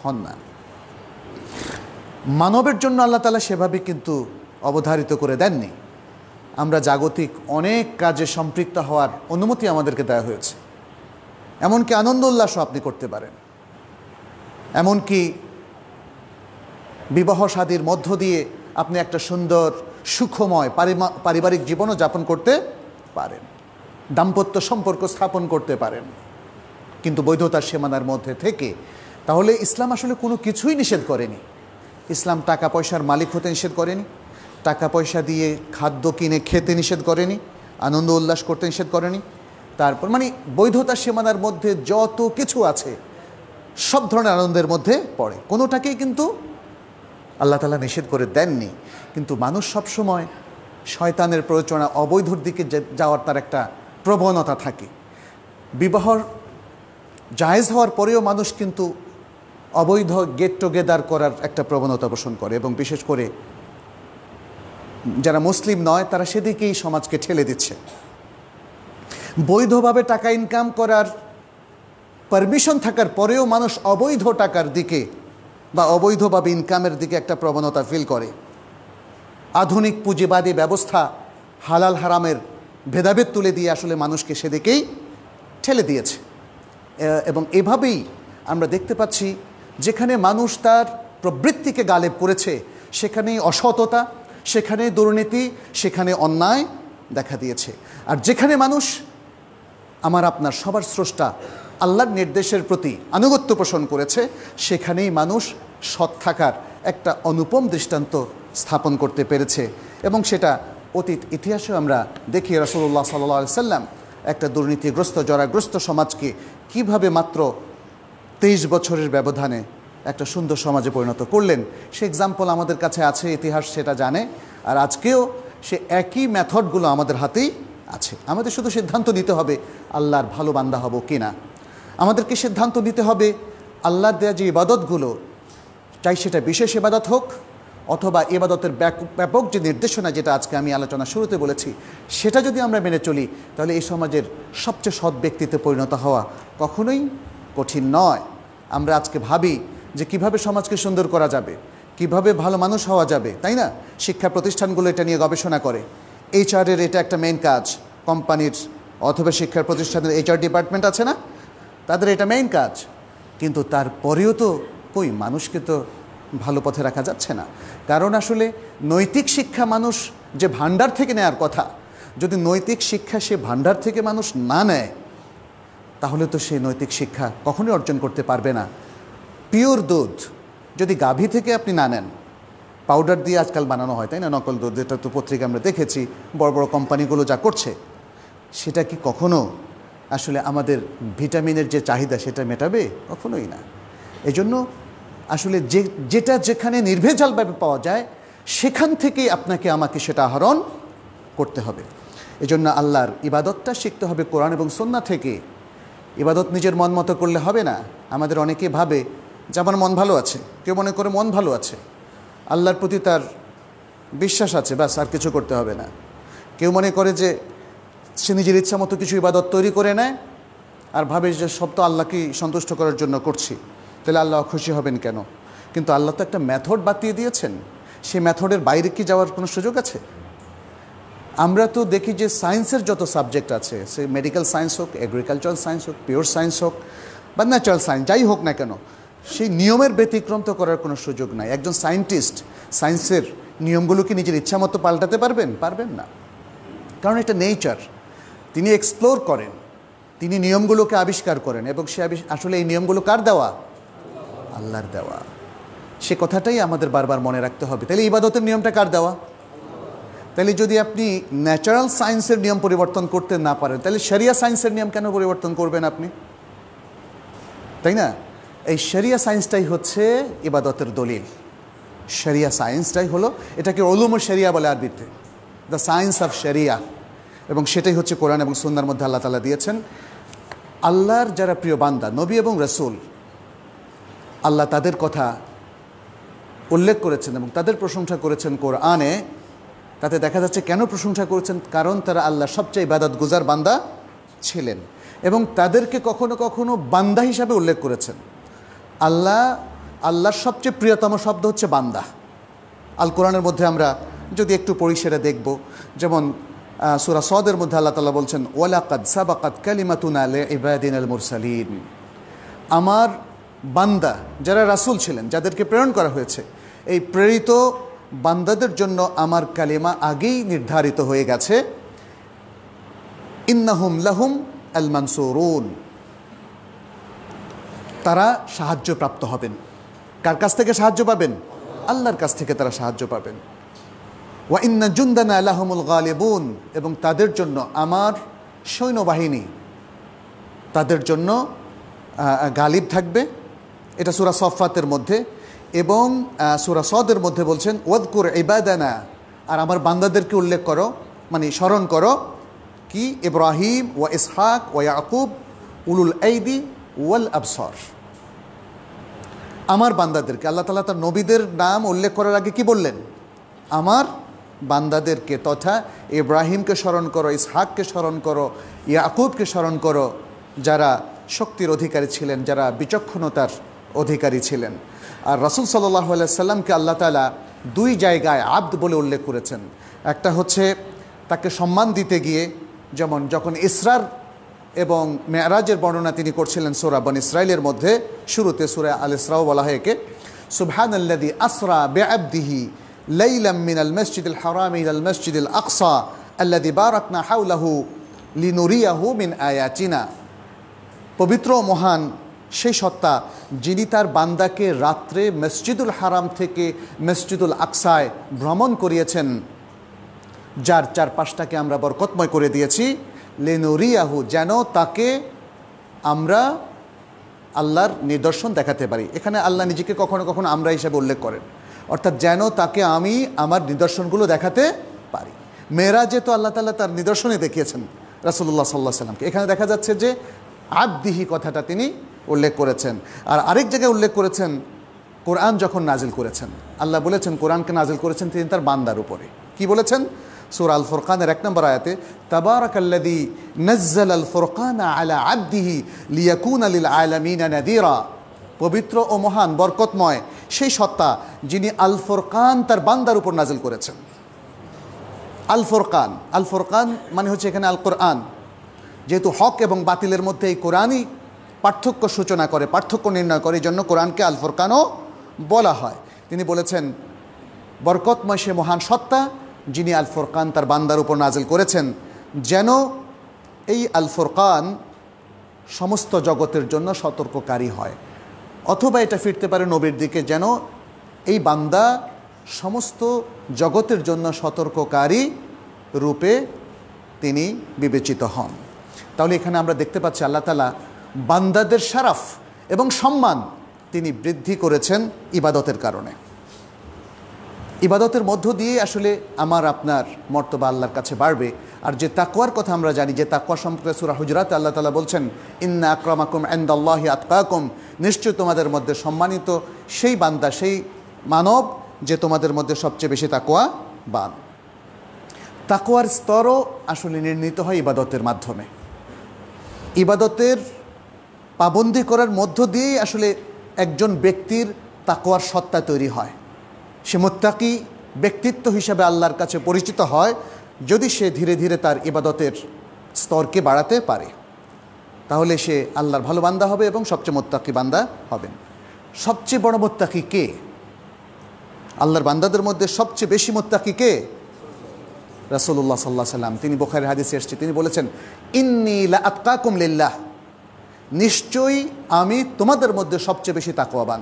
হন না মানবের জন্য আল্লাহ তালা সেভাবে কিন্তু অবধারিত করে দেননি আমরা জাগতিক অনেক কাজে সম্পৃক্ত হওয়ার অনুমতি আমাদেরকে দেওয়া হয়েছে এমনকি আনন্দ উল্লাসও আপনি করতে পারেন এমনকি বিবাহ সাদীর মধ্য দিয়ে আপনি একটা সুন্দর সুখময় পারিবারিক জীবনও যাপন করতে পারেন দাম্পত্য সম্পর্ক স্থাপন করতে পারেন কিন্তু বৈধতার সীমানার মধ্যে থেকে তাহলে ইসলাম আসলে কোনো কিছুই নিষেধ করেনি ইসলাম টাকা পয়সার মালিক হতে নিষেধ করেনি টাকা পয়সা দিয়ে খাদ্য কিনে খেতে নিষেধ করেনি আনন্দ উল্লাস করতে নিষেধ করেনি তারপর মানে বৈধতা সীমানার মধ্যে যত কিছু আছে সব ধরনের আনন্দের মধ্যে পড়ে কোনোটাকেই কিন্তু আল্লাহ তালা নিষেধ করে দেননি কিন্তু মানুষ সবসময় শয়তানের প্ররোচনা অবৈধর দিকে যাওয়ার তার একটা প্রবণতা থাকে বিবাহর জায়েজ হওয়ার পরেও মানুষ কিন্তু অবৈধ গেট টুগেদার করার একটা প্রবণতা পোষণ করে এবং বিশেষ করে যারা মুসলিম নয় তারা সেদিকেই সমাজকে ঠেলে দিচ্ছে বৈধভাবে টাকা ইনকাম করার পারমিশন থাকার পরেও মানুষ অবৈধ টাকার দিকে বা অবৈধভাবে ইনকামের দিকে একটা প্রবণতা ফিল করে আধুনিক পুঁজিবাদী ব্যবস্থা হালাল হারামের ভেদাভেদ তুলে দিয়ে আসলে মানুষকে সেদিকেই ঠেলে দিয়েছে এবং এভাবেই আমরা দেখতে পাচ্ছি যেখানে মানুষ তার প্রবৃত্তিকে গালে করেছে সেখানেই অসততা সেখানে দুর্নীতি সেখানে অন্যায় দেখা দিয়েছে আর যেখানে মানুষ আমার আপনার সবার স্রষ্টা আল্লাহর নির্দেশের প্রতি আনুগত্য পোষণ করেছে সেখানেই মানুষ সৎ থাকার একটা অনুপম দৃষ্টান্ত স্থাপন করতে পেরেছে এবং সেটা অতীত ইতিহাসেও আমরা দেখি রসুল্লাহ সাল্লা সাল্লাম একটা দুর্নীতিগ্রস্ত জরাগ্রস্ত সমাজকে কিভাবে মাত্র তেইশ বছরের ব্যবধানে একটা সুন্দর সমাজে পরিণত করলেন সে এক্সাম্পল আমাদের কাছে আছে ইতিহাস সেটা জানে আর আজকেও সে একই মেথডগুলো আমাদের হাতেই আছে আমাদের শুধু সিদ্ধান্ত নিতে হবে আল্লাহর ভালো বান্দা হব কি না আমাদেরকে সিদ্ধান্ত নিতে হবে আল্লাহর দেয়া যে ইবাদতগুলো চাই সেটা বিশেষ ইবাদত হোক অথবা এবাদতের ব্যাপক যে নির্দেশনা যেটা আজকে আমি আলোচনা শুরুতে বলেছি সেটা যদি আমরা মেনে চলি তাহলে এই সমাজের সবচেয়ে সৎ ব্যক্তিতে পরিণত হওয়া কখনোই কঠিন নয় আমরা আজকে ভাবি যে কিভাবে সমাজকে সুন্দর করা যাবে কিভাবে ভালো মানুষ হওয়া যাবে তাই না শিক্ষা প্রতিষ্ঠানগুলো এটা নিয়ে গবেষণা করে এইচআরের এটা একটা মেন কাজ কোম্পানির অথবা শিক্ষা প্রতিষ্ঠানের এইচআর ডিপার্টমেন্ট আছে না তাদের এটা মেইন কাজ কিন্তু তারপরেও তো কই মানুষকে তো ভালো পথে রাখা যাচ্ছে না কারণ আসলে নৈতিক শিক্ষা মানুষ যে ভাণ্ডার থেকে নেয়ার কথা যদি নৈতিক শিক্ষা সে ভাণ্ডার থেকে মানুষ না নেয় তাহলে তো সে নৈতিক শিক্ষা কখনই অর্জন করতে পারবে না পিওর দুধ যদি গাভী থেকে আপনি না নেন পাউডার দিয়ে আজকাল বানানো হয় তাই না নকল দুধ যেটা তো পত্রিকা আমরা দেখেছি বড় বড় কোম্পানিগুলো যা করছে সেটা কি কখনো আসলে আমাদের ভিটামিনের যে চাহিদা সেটা মেটাবে কখনোই না এজন্য আসলে যে যেটা যেখানে নির্ভেজালভাবে পাওয়া যায় সেখান থেকেই আপনাকে আমাকে সেটা আহরণ করতে হবে এজন্য আল্লাহর ইবাদতটা শিখতে হবে কোরআন এবং সন্না থেকে ইবাদত নিজের মন মতো করলে হবে না আমাদের অনেকে ভাবে যে আমার মন ভালো আছে কেউ মনে করে মন ভালো আছে আল্লাহর প্রতি তার বিশ্বাস আছে ব্যাস আর কিছু করতে হবে না কেউ মনে করে যে সে নিজের ইচ্ছা মতো কিছু ইবাদত তৈরি করে নেয় আর ভাবে যে সব তো আল্লাহকেই সন্তুষ্ট করার জন্য করছি তাহলে আল্লাহ খুশি হবেন কেন কিন্তু আল্লাহ তো একটা মেথড বাতিয়ে দিয়েছেন সেই মেথডের বাইরে কি যাওয়ার কোনো সুযোগ আছে আমরা তো দেখি যে সায়েন্সের যত সাবজেক্ট আছে সে মেডিকেল সায়েন্স হোক এগ্রিকালচারাল সায়েন্স হোক পিওর সায়েন্স হোক বা ন্যাচারাল সায়েন্স যাই হোক না কেন সেই নিয়মের ব্যতিক্রম তো করার কোনো সুযোগ নাই একজন সায়েন্টিস্ট সায়েন্সের নিয়মগুলো কি নিজের ইচ্ছা মতো পাল্টাতে পারবেন পারবেন না কারণ এটা নেচার তিনি এক্সপ্লোর করেন তিনি নিয়মগুলোকে আবিষ্কার করেন এবং সে আসলে এই নিয়মগুলো কার দেওয়া আল্লাহর দেওয়া সে কথাটাই আমাদের বারবার মনে রাখতে হবে তাহলে ইবাদতের নিয়মটা কার দেওয়া তাহলে যদি আপনি ন্যাচারাল সায়েন্সের নিয়ম পরিবর্তন করতে না পারেন তাহলে সেরিয়া সায়েন্সের নিয়ম কেন পরিবর্তন করবেন আপনি তাই না এই সেরিয়া সায়েন্সটাই হচ্ছে ইবাদতের দলিল সেরিয়া সায়েন্সটাই হলো এটাকে অলুম ও সেরিয়া বলে আরবিতে দ্য সায়েন্স অফ সেরিয়া এবং সেটাই হচ্ছে কোরআন এবং সুন্দর মধ্যে আল্লাহ তালা দিয়েছেন আল্লাহর যারা প্রিয় বান্দা নবী এবং রসুল আল্লাহ তাদের কথা উল্লেখ করেছেন এবং তাদের প্রশংসা করেছেন কোরআনে তাতে দেখা যাচ্ছে কেন প্রশংসা করেছেন কারণ তারা আল্লাহ সবচেয়ে ইবাদত গুজার বান্দা ছিলেন এবং তাদেরকে কখনো কখনো বান্দা হিসাবে উল্লেখ করেছেন আল্লাহ আল্লাহর সবচেয়ে প্রিয়তম শব্দ হচ্ছে বান্দা আল কোরআনের মধ্যে আমরা যদি একটু পড়ি দেখব যেমন সুরা সদের মধ্যে আল্লাহ তালা বলছেন ওয়ালাকাদ সাবাকাত কালিমাতুন আলে ইবাদিন আল মুরসালিন আমার বান্দা যারা রাসুল ছিলেন যাদেরকে প্রেরণ করা হয়েছে এই প্রেরিত বান্দাদের জন্য আমার কালেমা আগেই নির্ধারিত হয়ে গেছে ইন্নাহুম লাহুম আল মানসুরুন তারা সাহায্যপ্রাপ্ত হবেন কার কাছ থেকে সাহায্য পাবেন আল্লাহর কাছ থেকে তারা সাহায্য পাবেন ওয়া ইন্না জুন্দানা আল্লাহমুল গালিবুন এবং তাদের জন্য আমার সৈন্যবাহিনী তাদের জন্য গালিব থাকবে এটা সুরা সফাতের মধ্যে এবং সুরা সদের মধ্যে বলছেন ওয়াদকুর ইবাদানা আর আমার বান্দাদেরকে উল্লেখ করো মানে স্মরণ করো কি ইব্রাহিম ওয়া ইসহাক ওয়া ইয়াকুব উলুল আইদি ওয়াল আবসর আমার বান্দাদেরকে আল্লাহ তালা তার নবীদের নাম উল্লেখ করার আগে কি বললেন আমার বান্দাদেরকে তথা ইব্রাহিমকে স্মরণ করো ইসহাককে স্মরণ করো ইয়াকুবকে স্মরণ করো যারা শক্তির অধিকারী ছিলেন যারা বিচক্ষণতার অধিকারী ছিলেন আর রাসুল সাল্লাহ সাল্লামকে আল্লাহ তালা দুই জায়গায় আব্দ বলে উল্লেখ করেছেন একটা হচ্ছে তাকে সম্মান দিতে গিয়ে যেমন যখন ইসরার এবং মেয়ারাজের বর্ণনা তিনি করছিলেন সোরা বন ইসরায়েলের মধ্যে শুরুতে সুরা আল ইসরাও বলা হয় একে সুবহান আল্লাদি আসরা আবদিহি লাইলাম মিনাল মসজিদুল হারাম ইল আল আকসা আল্লাদি বারাকনা হাউলাহু লিনুরিয়াহু মিন আয়াচিনা পবিত্র মহান সেই সত্তা যিনি তার বান্দাকে রাত্রে মসজিদুল হারাম থেকে মসজিদুল আকসায় ভ্রমণ করিয়েছেন যার চারপাশটাকে আমরা বরকতময় করে দিয়েছি লেনোরিয়াহু যেন তাকে আমরা আল্লাহর নিদর্শন দেখাতে পারি এখানে আল্লাহ নিজেকে কখনো কখনো আমরা হিসেবে উল্লেখ করেন অর্থাৎ যেন তাকে আমি আমার নিদর্শনগুলো দেখাতে পারি মেয়েরা যেহেতু আল্লাহ তাল্লাহ তার নিদর্শনে দেখিয়েছেন রাসুল্লাহ সাল্লাহ সাল্লামকে এখানে দেখা যাচ্ছে যে আদিহি কথাটা তিনি উল্লেখ করেছেন আর আরেক জায়গায় উল্লেখ করেছেন কোরআন যখন নাজিল করেছেন আল্লাহ বলেছেন কোরআনকে নাজিল করেছেন তিনি তার বান্দার উপরে কি বলেছেন সুর আল ফোরকানের এক নম্বর আয়াতে আল্লাদি নজ্জাল আল ফোরকান আলা আব্দিহি লিয়াকুন আলিল আলামিনা নাদিরা পবিত্র ও মহান বরকতময় সেই সত্তা যিনি আল ফোরকান তার বান্দার উপর নাজিল করেছেন আল ফোরকান আল ফোরকান মানে হচ্ছে এখানে আল কোরআন যেহেতু হক এবং বাতিলের মধ্যে এই কোরআনই পার্থক্য সূচনা করে পার্থক্য নির্ণয় করে এই জন্য কোরআনকে আল ফোরকানও বলা হয় তিনি বলেছেন বরকতময় সে মহান সত্তা যিনি আল ফোরকান তার বান্দার উপর নাজিল করেছেন যেন এই আল ফোরকান সমস্ত জগতের জন্য সতর্ককারী হয় অথবা এটা ফিরতে পারে নবীর দিকে যেন এই বান্দা সমস্ত জগতের জন্য সতর্ককারী রূপে তিনি বিবেচিত হন তাহলে এখানে আমরা দেখতে পাচ্ছি আল্লাহ তালা বান্দাদের সারাফ এবং সম্মান তিনি বৃদ্ধি করেছেন ইবাদতের কারণে ইবাদতের মধ্য দিয়ে আসলে আমার আপনার মর্তবা আল্লাহর কাছে বাড়বে আর যে তাকুয়ার কথা আমরা জানি যে তাকুয়া সম্পর্কে সুরা হুজরাত আল্লাহ তালা বলছেন ইন্না আক্রমাকুম আন্দাল্লাহি আতকাকুম নিশ্চয় তোমাদের মধ্যে সম্মানিত সেই বান্দা সেই মানব যে তোমাদের মধ্যে সবচেয়ে বেশি তাকুয়া বান তাকুয়ার স্তরও আসলে নির্ণীত হয় ইবাদতের মাধ্যমে ইবাদতের পাবন্দি করার মধ্য দিয়েই আসলে একজন ব্যক্তির তাকোয়ার সত্তা তৈরি হয় সে মোত্তাকি ব্যক্তিত্ব হিসাবে আল্লাহর কাছে পরিচিত হয় যদি সে ধীরে ধীরে তার ইবাদতের স্তরকে বাড়াতে পারে তাহলে সে আল্লাহর ভালো বান্দা হবে এবং সবচেয়ে মোত্তাকি বান্দা হবেন সবচেয়ে বড় মোত্তাকি কে আল্লাহর বান্দাদের মধ্যে সবচেয়ে বেশি মোত্তাকি কে রাসুল্লাহ সাল্লাহ সাল্লাম তিনি বোখারের হাদিসে এসছে তিনি বলেছেন ইন্নি লা কুমলিল্লাহ নিশ্চয়ই আমি তোমাদের মধ্যে সবচেয়ে বেশি তাকোয়াবান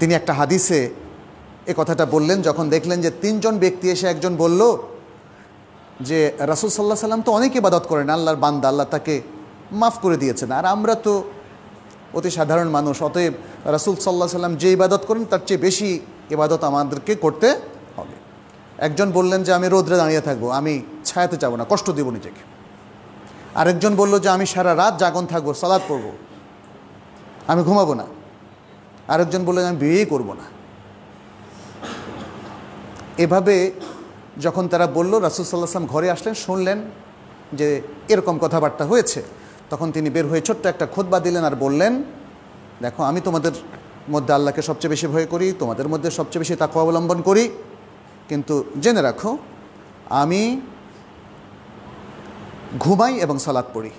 তিনি একটা হাদিসে এ কথাটা বললেন যখন দেখলেন যে তিনজন ব্যক্তি এসে একজন বলল যে রাসুল সাল্লাহ সাল্লাম তো অনেক ইবাদত করেন আল্লাহর বান্দা আল্লাহ তাকে মাফ করে দিয়েছেন আর আমরা তো অতি সাধারণ মানুষ অতএব রাসুল সাল্লাহ সাল্লাম যে ইবাদত করেন তার চেয়ে বেশি ইবাদত আমাদেরকে করতে হবে একজন বললেন যে আমি রোদ্রে দাঁড়িয়ে থাকবো আমি ছায়াতে যাবো না কষ্ট দেবো নিজেকে আরেকজন বলল যে আমি সারা রাত জাগন থাকবো সালাদ পড়ব আমি ঘুমাবো না আরেকজন বললো যে আমি বিয়েই করব না এভাবে যখন তারা বলল রাসুলসাল্লাহাম ঘরে আসলেন শুনলেন যে এরকম কথাবার্তা হয়েছে তখন তিনি বের হয়ে ছোট্ট একটা খোদবা দিলেন আর বললেন দেখো আমি তোমাদের মধ্যে আল্লাহকে সবচেয়ে বেশি ভয় করি তোমাদের মধ্যে সবচেয়ে বেশি তাকে অবলম্বন করি কিন্তু জেনে রাখো আমি ঘুমাই এবং সালাদ পড়ি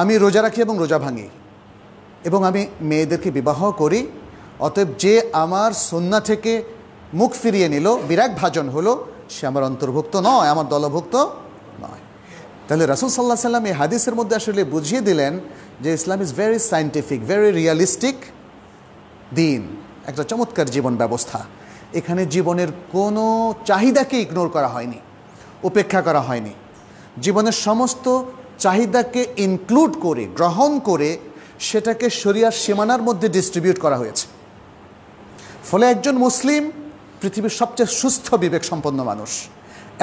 আমি রোজা রাখি এবং রোজা ভাঙি এবং আমি মেয়েদেরকে বিবাহ করি অতএব যে আমার সন্না থেকে মুখ ফিরিয়ে নিল বিরাট ভাজন হলো সে আমার অন্তর্ভুক্ত নয় আমার দলভুক্ত নয় তাহলে রাসুল সাল্লাহ সাল্লাম এই হাদিসের মধ্যে আসলে বুঝিয়ে দিলেন যে Islam is very scientific very realistic দিন একটা চমৎকার জীবন ব্যবস্থা এখানে জীবনের কোনো চাহিদাকে ইগনোর করা হয়নি উপেক্ষা করা হয়নি জীবনের সমস্ত চাহিদাকে ইনক্লুড করে গ্রহণ করে সেটাকে শরিয়ার সীমানার মধ্যে ডিস্ট্রিবিউট করা হয়েছে ফলে একজন মুসলিম পৃথিবীর সবচেয়ে সুস্থ বিবেক সম্পন্ন মানুষ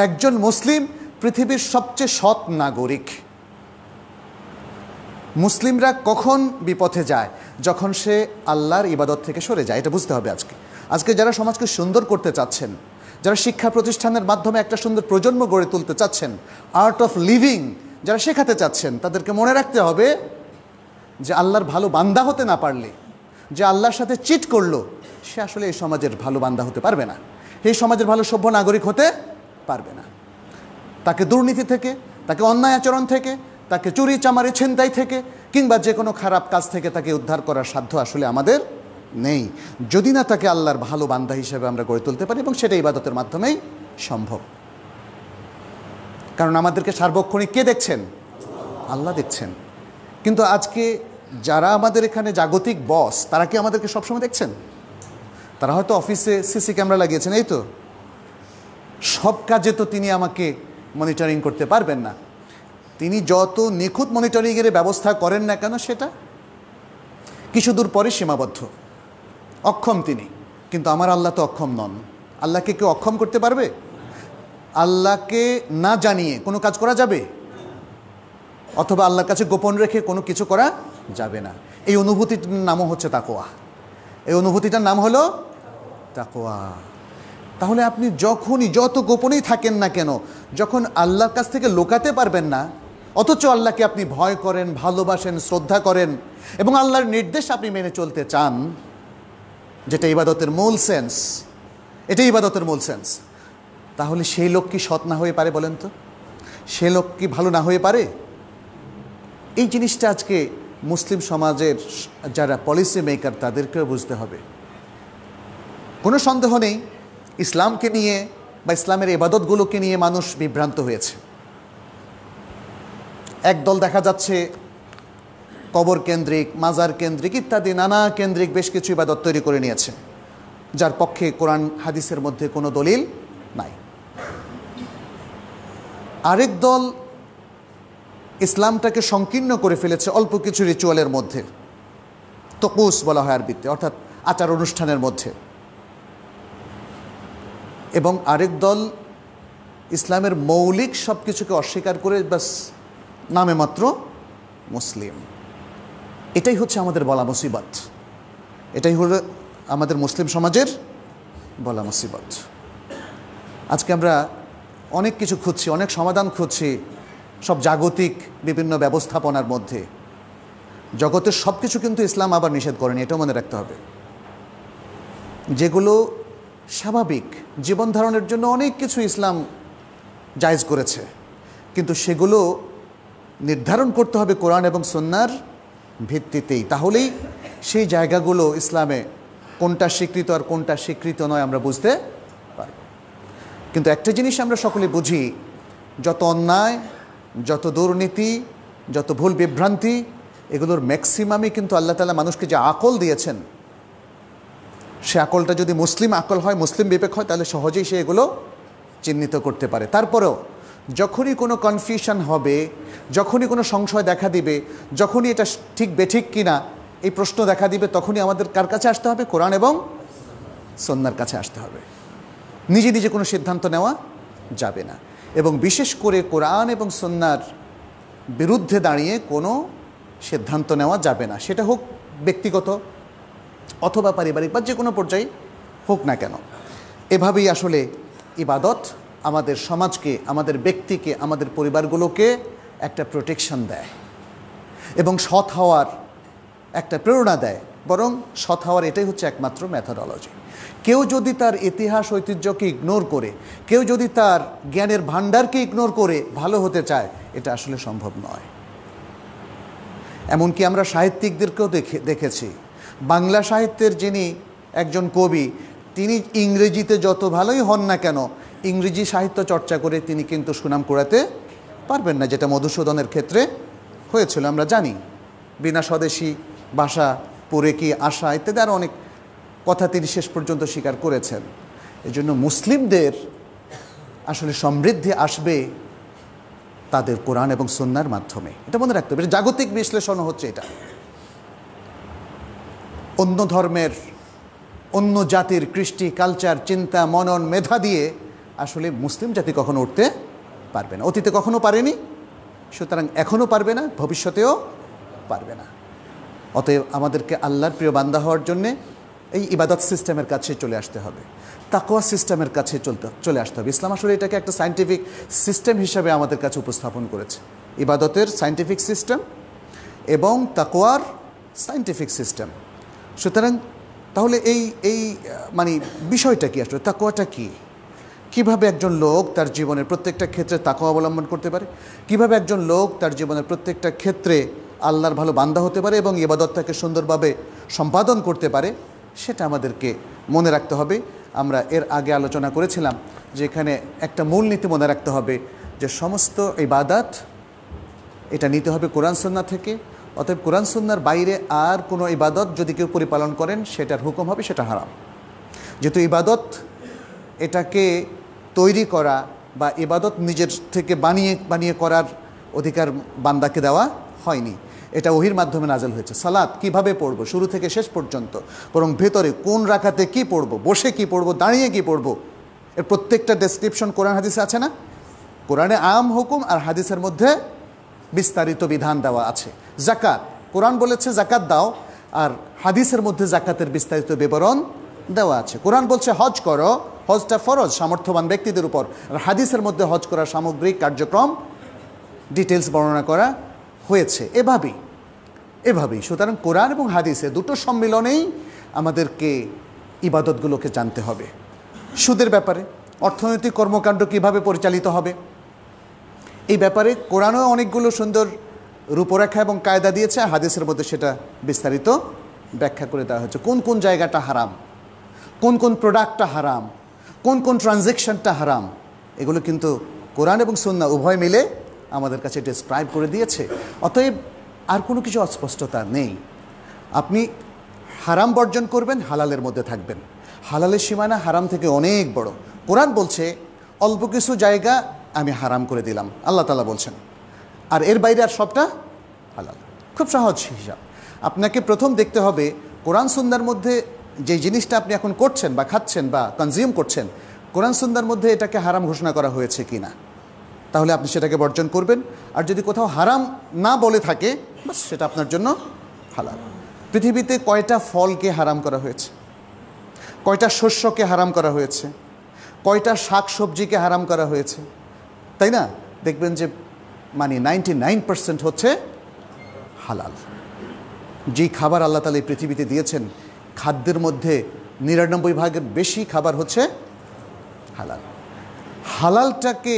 একজন মুসলিম পৃথিবীর সবচেয়ে সৎ নাগরিক মুসলিমরা কখন বিপথে যায় যখন সে আল্লাহর ইবাদত থেকে সরে যায় এটা বুঝতে হবে আজকে আজকে যারা সমাজকে সুন্দর করতে চাচ্ছেন যারা শিক্ষা প্রতিষ্ঠানের মাধ্যমে একটা সুন্দর প্রজন্ম গড়ে তুলতে চাচ্ছেন আর্ট অফ লিভিং যারা শেখাতে চাচ্ছেন তাদেরকে মনে রাখতে হবে যে আল্লাহর ভালো বান্দা হতে না পারলে যে আল্লাহর সাথে চিট করলো সে আসলে এই সমাজের ভালো বান্দা হতে পারবে না এই সমাজের ভালো সভ্য নাগরিক হতে পারবে না তাকে দুর্নীতি থেকে তাকে অন্যায় আচরণ থেকে তাকে চুরি চামারি ছিনতাই থেকে কিংবা যে কোনো খারাপ কাজ থেকে তাকে উদ্ধার করার সাধ্য আসলে আমাদের নেই যদি না তাকে আল্লাহর ভালো বান্ধা হিসেবে আমরা গড়ে তুলতে পারি এবং সেটা ইবাদতের মাধ্যমেই সম্ভব কারণ আমাদেরকে সার্বক্ষণিক কে দেখছেন আল্লাহ দেখছেন কিন্তু আজকে যারা আমাদের এখানে জাগতিক বস তারা কি আমাদেরকে সবসময় দেখছেন তারা হয়তো অফিসে সিসি ক্যামেরা লাগিয়েছেন এই তো সব কাজে তো তিনি আমাকে মনিটরিং করতে পারবেন না তিনি যত নিখুঁত মনিটরিংয়ের ব্যবস্থা করেন না কেন সেটা কিছু দূর পরে সীমাবদ্ধ অক্ষম তিনি কিন্তু আমার আল্লাহ তো অক্ষম নন আল্লাহকে কেউ অক্ষম করতে পারবে আল্লাহকে না জানিয়ে কোনো কাজ করা যাবে অথবা আল্লাহর কাছে গোপন রেখে কোনো কিছু করা যাবে না এই অনুভূতিটার নামও হচ্ছে তাকোয়া এই অনুভূতিটার নাম হলো তাকোয়া তাহলে আপনি যখনই যত গোপনেই থাকেন না কেন যখন আল্লাহর কাছ থেকে লোকাতে পারবেন না অথচ আল্লাহকে আপনি ভয় করেন ভালোবাসেন শ্রদ্ধা করেন এবং আল্লাহর নির্দেশ আপনি মেনে চলতে চান যেটা ইবাদতের মূল সেন্স এটাই ইবাদতের মূল সেন্স তাহলে সেই লোক কি সৎ না হয়ে পারে বলেন তো সে লোক কি ভালো না হয়ে পারে এই জিনিসটা আজকে মুসলিম সমাজের যারা পলিসি মেকার তাদেরকেও বুঝতে হবে কোনো সন্দেহ নেই ইসলামকে নিয়ে বা ইসলামের এবাদতগুলোকে নিয়ে মানুষ বিভ্রান্ত হয়েছে একদল দেখা যাচ্ছে কবর কেন্দ্রিক মাজার কেন্দ্রিক ইত্যাদি নানা কেন্দ্রিক বেশ কিছু ইবাদত তৈরি করে নিয়েছে যার পক্ষে কোরআন হাদিসের মধ্যে কোনো দলিল নাই আরেক দল ইসলামটাকে সংকীর্ণ করে ফেলেছে অল্প কিছু রিচুয়ালের মধ্যে তকুস বলা হয় আরবিতে অর্থাৎ আচার অনুষ্ঠানের মধ্যে এবং আরেক দল ইসলামের মৌলিক সব কিছুকে অস্বীকার করে ব্যাস নামে মাত্র মুসলিম এটাই হচ্ছে আমাদের বলা মুসিবত এটাই হলো আমাদের মুসলিম সমাজের বলা মুসিবত আজকে আমরা অনেক কিছু খুঁজছি অনেক সমাধান খুঁজছি সব জাগতিক বিভিন্ন ব্যবস্থাপনার মধ্যে জগতের সব কিছু কিন্তু ইসলাম আবার নিষেধ করেনি এটাও মনে রাখতে হবে যেগুলো স্বাভাবিক জীবন ধারণের জন্য অনেক কিছু ইসলাম জায়জ করেছে কিন্তু সেগুলো নির্ধারণ করতে হবে কোরআন এবং সন্ন্যার ভিত্তিতেই তাহলেই সেই জায়গাগুলো ইসলামে কোনটা স্বীকৃত আর কোনটা স্বীকৃত নয় আমরা বুঝতে পারব কিন্তু একটা জিনিস আমরা সকলে বুঝি যত অন্যায় যত দুর্নীতি যত ভুল বিভ্রান্তি এগুলোর ম্যাক্সিমামই কিন্তু আল্লাহ তালা মানুষকে যে আকল দিয়েছেন সে আকলটা যদি মুসলিম আকল হয় মুসলিম বিবেক হয় তাহলে সহজেই সে এগুলো চিহ্নিত করতে পারে তারপরেও যখনই কোনো কনফিউশন হবে যখনই কোনো সংশয় দেখা দিবে যখনই এটা ঠিক বেঠিক কিনা এই প্রশ্ন দেখা দিবে তখনই আমাদের কার কাছে আসতে হবে কোরআন এবং সন্ন্যার কাছে আসতে হবে নিজে নিজে কোনো সিদ্ধান্ত নেওয়া যাবে না এবং বিশেষ করে কোরআন এবং সন্ন্যার বিরুদ্ধে দাঁড়িয়ে কোনো সিদ্ধান্ত নেওয়া যাবে না সেটা হোক ব্যক্তিগত অথবা পারিবারিক বা যে কোনো পর্যায়ে হোক না কেন এভাবেই আসলে ইবাদত আমাদের সমাজকে আমাদের ব্যক্তিকে আমাদের পরিবারগুলোকে একটা প্রোটেকশন দেয় এবং সৎ হওয়ার একটা প্রেরণা দেয় বরং সৎ হওয়ার এটাই হচ্ছে একমাত্র ম্যাথোডলজি কেউ যদি তার ইতিহাস ঐতিহ্যকে ইগনোর করে কেউ যদি তার জ্ঞানের ভাণ্ডারকে ইগনোর করে ভালো হতে চায় এটা আসলে সম্ভব নয় এমনকি আমরা সাহিত্যিকদেরকেও দেখে দেখেছি বাংলা সাহিত্যের যিনি একজন কবি তিনি ইংরেজিতে যত ভালোই হন না কেন ইংরেজি সাহিত্য চর্চা করে তিনি কিন্তু সুনাম কুড়াতে পারবেন না যেটা মধুসূদনের ক্ষেত্রে হয়েছিল আমরা জানি বিনা স্বদেশী ভাষা পরে কি আশা ইত্যাদি আরও অনেক কথা তিনি শেষ পর্যন্ত স্বীকার করেছেন এজন্য মুসলিমদের আসলে সমৃদ্ধি আসবে তাদের কোরআন এবং সন্ন্যার মাধ্যমে এটা মনে রাখতে হবে জাগতিক বিশ্লেষণ হচ্ছে এটা অন্য ধর্মের অন্য জাতির কৃষ্টি কালচার চিন্তা মনন মেধা দিয়ে আসলে মুসলিম জাতি কখনো উঠতে পারবে না অতীতে কখনো পারেনি সুতরাং এখনও পারবে না ভবিষ্যতেও পারবে না অতএব আমাদেরকে আল্লাহর প্রিয় বান্দা হওয়ার জন্যে এই ইবাদত সিস্টেমের কাছে চলে আসতে হবে তাকোয়া সিস্টেমের কাছে চলতে চলে আসতে হবে ইসলাম আসলে এটাকে একটা সাইন্টিফিক সিস্টেম হিসেবে আমাদের কাছে উপস্থাপন করেছে ইবাদতের সাইন্টিফিক সিস্টেম এবং তাকোয়ার সাইন্টিফিক সিস্টেম সুতরাং তাহলে এই এই মানে বিষয়টা কি আসলে তাকোয়াটা কী কিভাবে একজন লোক তার জীবনের প্রত্যেকটা ক্ষেত্রে তাকে অবলম্বন করতে পারে কিভাবে একজন লোক তার জীবনের প্রত্যেকটা ক্ষেত্রে আল্লাহর ভালো বান্দা হতে পারে এবং ইবাদতটাকে সুন্দরভাবে সম্পাদন করতে পারে সেটা আমাদেরকে মনে রাখতে হবে আমরা এর আগে আলোচনা করেছিলাম যে এখানে একটা মূলনীতি মনে রাখতে হবে যে সমস্ত ইবাদাত এটা নিতে হবে কোরআন সন্না থেকে অতএব কোরআন সন্ন্যার বাইরে আর কোনো ইবাদত যদি কেউ পরিপালন করেন সেটার হুকুম হবে সেটা হারাম যেহেতু ইবাদত এটাকে তৈরি করা বা ইবাদত নিজের থেকে বানিয়ে বানিয়ে করার অধিকার বান্দাকে দেওয়া হয়নি এটা ওহির মাধ্যমে নাজল হয়েছে সালাদ কিভাবে পড়বো শুরু থেকে শেষ পর্যন্ত বরং ভেতরে কোন রাখাতে কি পড়ব বসে কি পড়ব দাঁড়িয়ে কি পড়বো এর প্রত্যেকটা ডেসক্রিপশন কোরআন হাদিসে আছে না কোরআনে আম হুকুম আর হাদিসের মধ্যে বিস্তারিত বিধান দেওয়া আছে জাকাত কোরআন বলেছে জাকাত দাও আর হাদিসের মধ্যে জাকাতের বিস্তারিত বিবরণ দেওয়া আছে কোরআন বলছে হজ করো হজটা ফরজ সামর্থ্যবান ব্যক্তিদের উপর আর হাদিসের মধ্যে হজ করার সামগ্রিক কার্যক্রম ডিটেলস বর্ণনা করা হয়েছে এভাবেই এভাবেই সুতরাং কোরআন এবং হাদিসে দুটো সম্মিলনেই আমাদেরকে ইবাদতগুলোকে জানতে হবে সুদের ব্যাপারে অর্থনৈতিক কর্মকাণ্ড কিভাবে পরিচালিত হবে এই ব্যাপারে কোরআনও অনেকগুলো সুন্দর রূপরেখা এবং কায়দা দিয়েছে আর হাদিসের মধ্যে সেটা বিস্তারিত ব্যাখ্যা করে দেওয়া হয়েছে কোন কোন জায়গাটা হারাম কোন কোন প্রোডাক্টটা হারাম কোন কোন ট্রানজেকশনটা হারাম এগুলো কিন্তু কোরআন এবং সন্না উভয় মিলে আমাদের কাছে ডিসক্রাইব করে দিয়েছে অতএব আর কোনো কিছু অস্পষ্টতা নেই আপনি হারাম বর্জন করবেন হালালের মধ্যে থাকবেন হালালের সীমানা হারাম থেকে অনেক বড় কোরআন বলছে অল্প কিছু জায়গা আমি হারাম করে দিলাম আল্লাহ তালা বলছেন আর এর বাইরে আর সবটা হালাল খুব সহজ হিসাব আপনাকে প্রথম দেখতে হবে কোরআন সন্ধ্যার মধ্যে যে জিনিসটা আপনি এখন করছেন বা খাচ্ছেন বা কনজিউম করছেন কোরআন সুন্দার মধ্যে এটাকে হারাম ঘোষণা করা হয়েছে কি না তাহলে আপনি সেটাকে বর্জন করবেন আর যদি কোথাও হারাম না বলে থাকে বাস সেটা আপনার জন্য হালাল পৃথিবীতে কয়টা ফলকে হারাম করা হয়েছে কয়টা শস্যকে হারাম করা হয়েছে কয়টা শাক সবজিকে হারাম করা হয়েছে তাই না দেখবেন যে মানে নাইনটি নাইন পার্সেন্ট হচ্ছে হালাল যেই খাবার আল্লাহ তালা এই পৃথিবীতে দিয়েছেন খাদ্যের মধ্যে নিরানব্বই ভাগের বেশি খাবার হচ্ছে হালাল হালালটাকে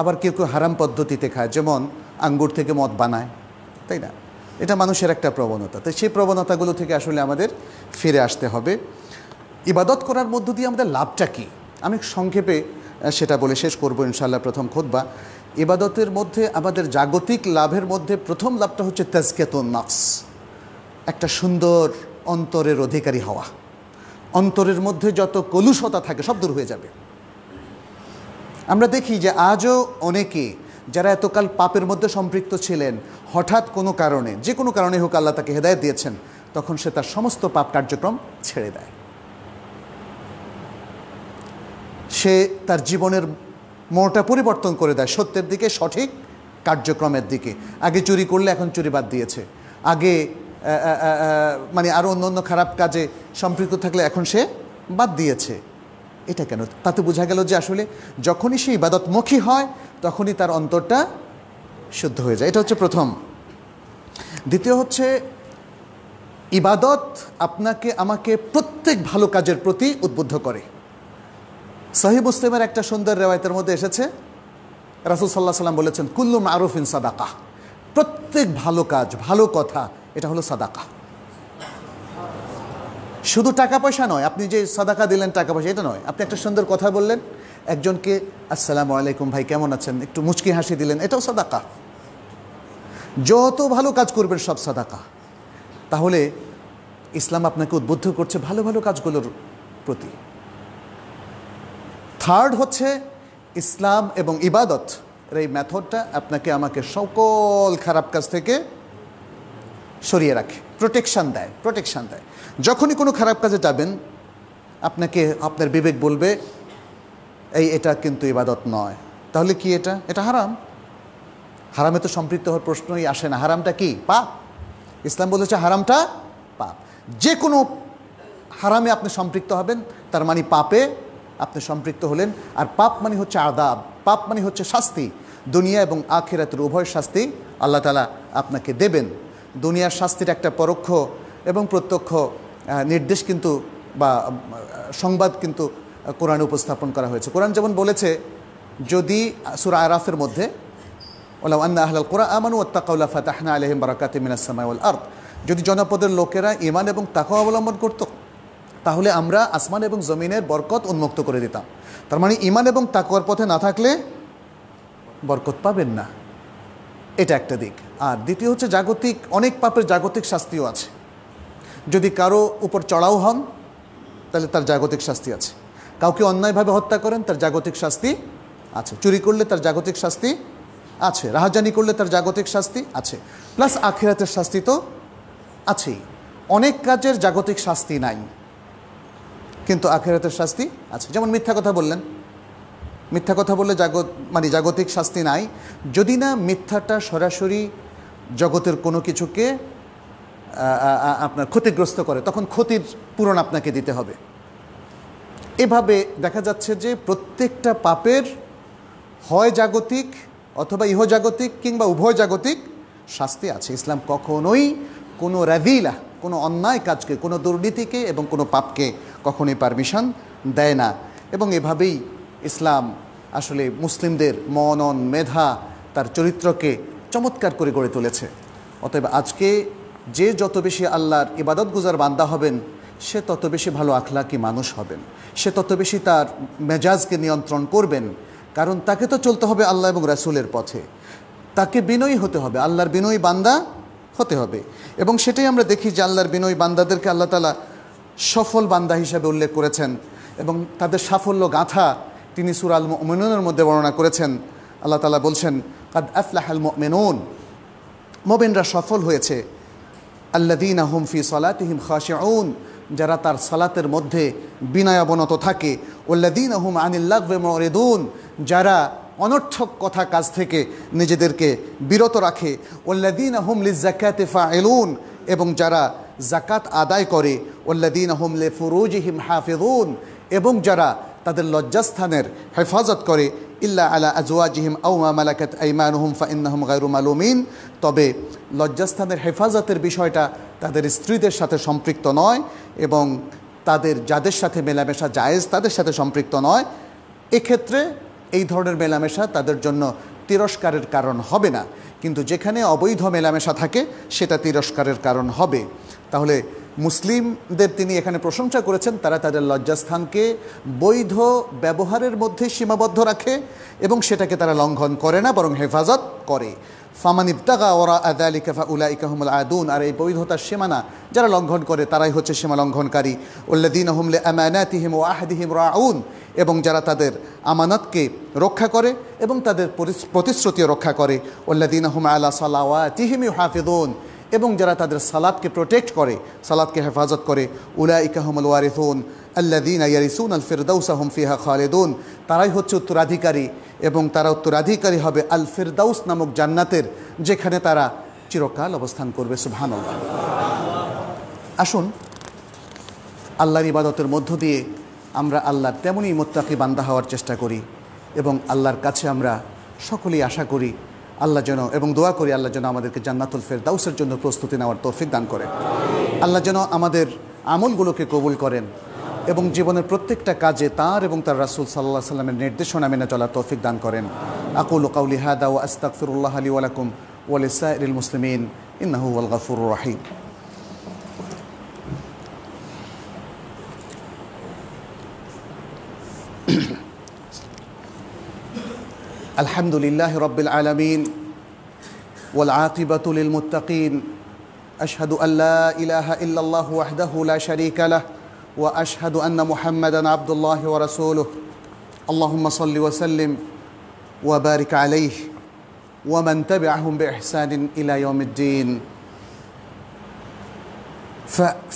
আবার কেউ কেউ হারাম পদ্ধতিতে খায় যেমন আঙ্গুর থেকে মদ বানায় তাই না এটা মানুষের একটা প্রবণতা তাই সেই প্রবণতাগুলো থেকে আসলে আমাদের ফিরে আসতে হবে ইবাদত করার মধ্য দিয়ে আমাদের লাভটা কী আমি সংক্ষেপে সেটা বলে শেষ করবো ইনশাল্লাহ প্রথম বা ইবাদতের মধ্যে আমাদের জাগতিক লাভের মধ্যে প্রথম লাভটা হচ্ছে তেজকেতন নাফস একটা সুন্দর অন্তরের অধিকারী হওয়া অন্তরের মধ্যে যত কলুষতা থাকে সব দূর হয়ে যাবে আমরা দেখি যে আজও অনেকে যারা এতকাল পাপের মধ্যে সম্পৃক্ত ছিলেন হঠাৎ কোনো কারণে যে কোনো কারণে হোক আল্লাহ তাকে হেদায়ত দিয়েছেন তখন সে তার সমস্ত পাপ কার্যক্রম ছেড়ে দেয় সে তার জীবনের মনটা পরিবর্তন করে দেয় সত্যের দিকে সঠিক কার্যক্রমের দিকে আগে চুরি করলে এখন চুরি বাদ দিয়েছে আগে মানে আরও অন্য অন্য খারাপ কাজে সম্পৃক্ত থাকলে এখন সে বাদ দিয়েছে এটা কেন তাতে বোঝা গেল যে আসলে যখনই সে ইবাদতমুখী হয় তখনই তার অন্তরটা শুদ্ধ হয়ে যায় এটা হচ্ছে প্রথম দ্বিতীয় হচ্ছে ইবাদত আপনাকে আমাকে প্রত্যেক ভালো কাজের প্রতি উদ্বুদ্ধ করে সাহি মুসলিমের একটা সুন্দর রেওয়ায়তের মধ্যে এসেছে রাসুল সাল্লাহ সাল্লাম বলেছেন কুল্লুম আরফিন সাদাকা প্রত্যেক ভালো কাজ ভালো কথা এটা হলো সাদাকা শুধু টাকা পয়সা নয় আপনি যে সাদাকা দিলেন টাকা পয়সা এটা নয় আপনি একটা সুন্দর কথা বললেন একজনকে আসসালামু আলাইকুম ভাই কেমন আছেন একটু মুচকি হাসি দিলেন এটাও সাদাকা যত ভালো কাজ করবেন সব সাদাকা তাহলে ইসলাম আপনাকে উদ্বুদ্ধ করছে ভালো ভালো কাজগুলোর প্রতি থার্ড হচ্ছে ইসলাম এবং ইবাদত এই মেথডটা আপনাকে আমাকে সকল খারাপ কাজ থেকে সরিয়ে রাখে প্রোটেকশান দেয় প্রোটেকশান দেয় যখনই কোনো খারাপ কাজে যাবেন আপনাকে আপনার বিবেক বলবে এই এটা কিন্তু ইবাদত নয় তাহলে কি এটা এটা হারাম হারামে তো সম্পৃক্ত হওয়ার প্রশ্নই আসে না হারামটা কি পাপ ইসলাম বলেছে হারামটা পাপ যে কোনো হারামে আপনি সম্পৃক্ত হবেন তার মানে পাপে আপনি সম্পৃক্ত হলেন আর পাপ মানে হচ্ছে আদাব পাপ মানে হচ্ছে শাস্তি দুনিয়া এবং আখেরাতের উভয় শাস্তি আল্লাহ তালা আপনাকে দেবেন দুনিয়ার শাস্তির একটা পরোক্ষ এবং প্রত্যক্ষ নির্দেশ কিন্তু বা সংবাদ কিন্তু কোরআনে উপস্থাপন করা হয়েছে কোরআন যেমন বলেছে যদি সুরা আরাফের মধ্যে ওলা আন্না আহলাল কোরআ আমানু আত্তাকাউল্লা ফাতাহনা আলহিম বারাকাতে মিনাসমাউল আর্থ যদি জনপদের লোকেরা ইমান এবং তাকে অবলম্বন করত তাহলে আমরা আসমান এবং জমিনের বরকত উন্মুক্ত করে দিতাম তার মানে ইমান এবং তাকওয়ার পথে না থাকলে বরকত পাবেন না এটা একটা দিক আর দ্বিতীয় হচ্ছে জাগতিক অনেক পাপের জাগতিক শাস্তিও আছে যদি কারো উপর চড়াও হন তাহলে তার জাগতিক শাস্তি আছে কাউকে অন্যায়ভাবে হত্যা করেন তার জাগতিক শাস্তি আছে চুরি করলে তার জাগতিক শাস্তি আছে রাহাজানি করলে তার জাগতিক শাস্তি আছে প্লাস আখিরাতের শাস্তি তো আছেই অনেক কাজের জাগতিক শাস্তি নাই কিন্তু আখেরাতের শাস্তি আছে যেমন মিথ্যা কথা বললেন মিথ্যা কথা বললে জাগত মানে জাগতিক শাস্তি নাই যদি না মিথ্যাটা সরাসরি জগতের কোনো কিছুকে আপনার ক্ষতিগ্রস্ত করে তখন ক্ষতির পূরণ আপনাকে দিতে হবে এভাবে দেখা যাচ্ছে যে প্রত্যেকটা পাপের হয় জাগতিক অথবা ইহজাগতিক কিংবা উভয় জাগতিক শাস্তি আছে ইসলাম কখনোই কোনো রাভিলা কোনো অন্যায় কাজকে কোনো দুর্নীতিকে এবং কোনো পাপকে কখনোই পারমিশন দেয় না এবং এভাবেই ইসলাম আসলে মুসলিমদের মনন মেধা তার চরিত্রকে চমৎকার করে গড়ে তুলেছে অতএব আজকে যে যত বেশি আল্লাহর ইবাদত গুজার বান্দা হবেন সে তত বেশি ভালো আখলাকি মানুষ হবেন সে তত বেশি তার মেজাজকে নিয়ন্ত্রণ করবেন কারণ তাকে তো চলতে হবে আল্লাহ এবং রাসুলের পথে তাকে বিনয়ী হতে হবে আল্লাহর বিনয়ী বান্দা হতে হবে এবং সেটাই আমরা দেখি যে আল্লাহর বিনয়ী বান্দাদেরকে আল্লাহ তালা সফল বান্দা হিসাবে উল্লেখ করেছেন এবং তাদের সাফল্য গাঁথা তিনি সুরাল মমিনুনের মধ্যে বর্ণনা করেছেন আল্লাহ তালা বলছেন কাদ আফলাহাল মেনুন মোবেনরা সফল হয়েছে আল্লাদিন আহম ফি সলাতিহিম খাশিউন যারা তার সালাতের মধ্যে বিনয়াবনত অবনত থাকে ওল্লাদিন আহম আনিল্লাগবে মরেদুন যারা অনর্থক কথা কাজ থেকে নিজেদেরকে বিরত রাখে ওল্লাদিন আহম লিজাকাতে ফা এলুন এবং যারা জাকাত আদায় করে ওল্লাদিন আহম লে ফুরুজিহিম হাফিদুন এবং যারা তাদের লজ্জাস্থানের হেফাজত করে ইল্লা আলা আজওয়াজিহিম আউমা মালাকাত আইমানুহুম ফাইন্নাহুম গায়রু মালুমিন তবে লজ্জাস্থানের হেফাজতের বিষয়টা তাদের স্ত্রীদের সাথে সম্পৃক্ত নয় এবং তাদের যাদের সাথে মেলামেশা জায়েজ তাদের সাথে সম্পৃক্ত নয় এক্ষেত্রে এই ধরনের মেলামেশা তাদের জন্য তিরস্কারের কারণ হবে না কিন্তু যেখানে অবৈধ মেলামেশা থাকে সেটা তিরস্কারের কারণ হবে তাহলে মুসলিমদের তিনি এখানে প্রশংসা করেছেন তারা তাদের লজ্জাস্থানকে বৈধ ব্যবহারের মধ্যে সীমাবদ্ধ রাখে এবং সেটাকে তারা লঙ্ঘন করে না বরং হেফাজত করে ফামানিবতাগা ওরা আদালি উলা ইকাহমুল আদুন আর এই বৈধতার সীমানা যারা লঙ্ঘন করে তারাই হচ্ছে সীমা লঙ্ঘনকারী উল্লাদিন আহমলে আমানাতিহিম ও আহদিহিম রাউন এবং যারা তাদের আমানতকে রক্ষা করে এবং তাদের প্রতিশ্রুতিও রক্ষা করে উল্লাদিন আহম আলা তিহিমি হাফিদুন এবং যারা তাদের সালাদকে প্রোটেক্ট করে সালাদকে হেফাজত করে উলা উলাইকাহমল ওয়ারিথুন আল্লাদিন ইয়ারিসুন আল আহম ফিহা খালেদুন তারাই হচ্ছে উত্তরাধিকারী এবং তারা উত্তরাধিকারী হবে আল ফিরদাউস নামক জান্নাতের যেখানে তারা চিরকাল অবস্থান করবে সুভান আসুন আল্লাহর ইবাদতের মধ্য দিয়ে আমরা আল্লাহর তেমনই মোত্তাকি বান্দা হওয়ার চেষ্টা করি এবং আল্লাহর কাছে আমরা সকলেই আশা করি আল্লাহ যেন এবং দোয়া করি আল্লাহ যেন আমাদেরকে জান্নাতুল ফের দাউসের জন্য প্রস্তুতি নেওয়ার তৌফিক দান করে আল্লাহ যেন আমাদের আমলগুলোকে কবুল করেন এবং জীবনের প্রত্যেকটা কাজে তার এবং তার রাসুল সাল্লাহ সাল্লামের নির্দেশনা মেনে চলার তৌফিক দান করেন আকুল কাউলি হাদা ও আস্তাকফিরুল্লাহ আলী ওয়ালাকুম ওয়ালিসাইল মুসলিমিন ইন্নাহু আল গাফুর রাহিম mm الحمد لله رب العالمين والعاقبة للمتقين أشهد أن لا إله إلا الله وحده لا شريك له وأشهد أن محمدا عبد الله ورسوله اللهم صل وسلم وبارك عليه ومن تبعهم بإحسان إلى يوم الدين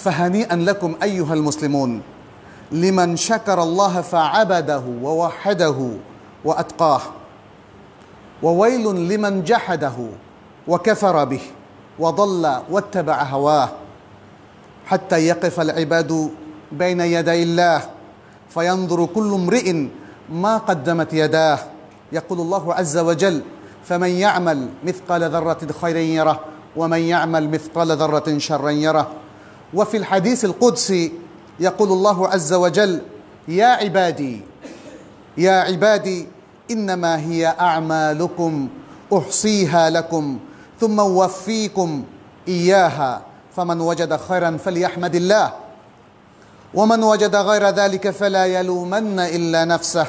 فهنيئا لكم أيها المسلمون لمن شكر الله فعبده ووحده وأتقاه وويل لمن جحده وكفر به وضل واتبع هواه حتى يقف العباد بين يدي الله فينظر كل امرئ ما قدمت يداه يقول الله عز وجل فمن يعمل مثقال ذرة خيرا يره ومن يعمل مثقال ذرة شرا يره وفي الحديث القدسي يقول الله عز وجل يا عبادي يا عبادي إنما هي أعمالكم أحصيها لكم ثم وفيكم إياها فمن وجد خيرا فليحمد الله ومن وجد غير ذلك فلا يلومن إلا نفسه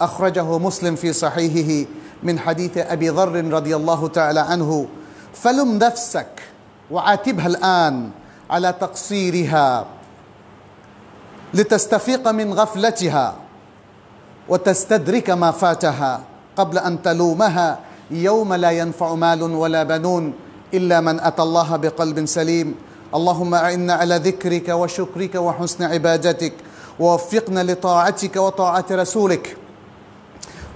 أخرجه مسلم في صحيحه من حديث أبي ذر رضي الله تعالى عنه فلم نفسك وعاتبها الآن على تقصيرها لتستفيق من غفلتها وتستدرك ما فاتها قبل أن تلومها يوم لا ينفع مال ولا بنون إلا من أتى الله بقلب سليم اللهم أعنا على ذكرك وشكرك وحسن عبادتك ووفقنا لطاعتك وطاعة رسولك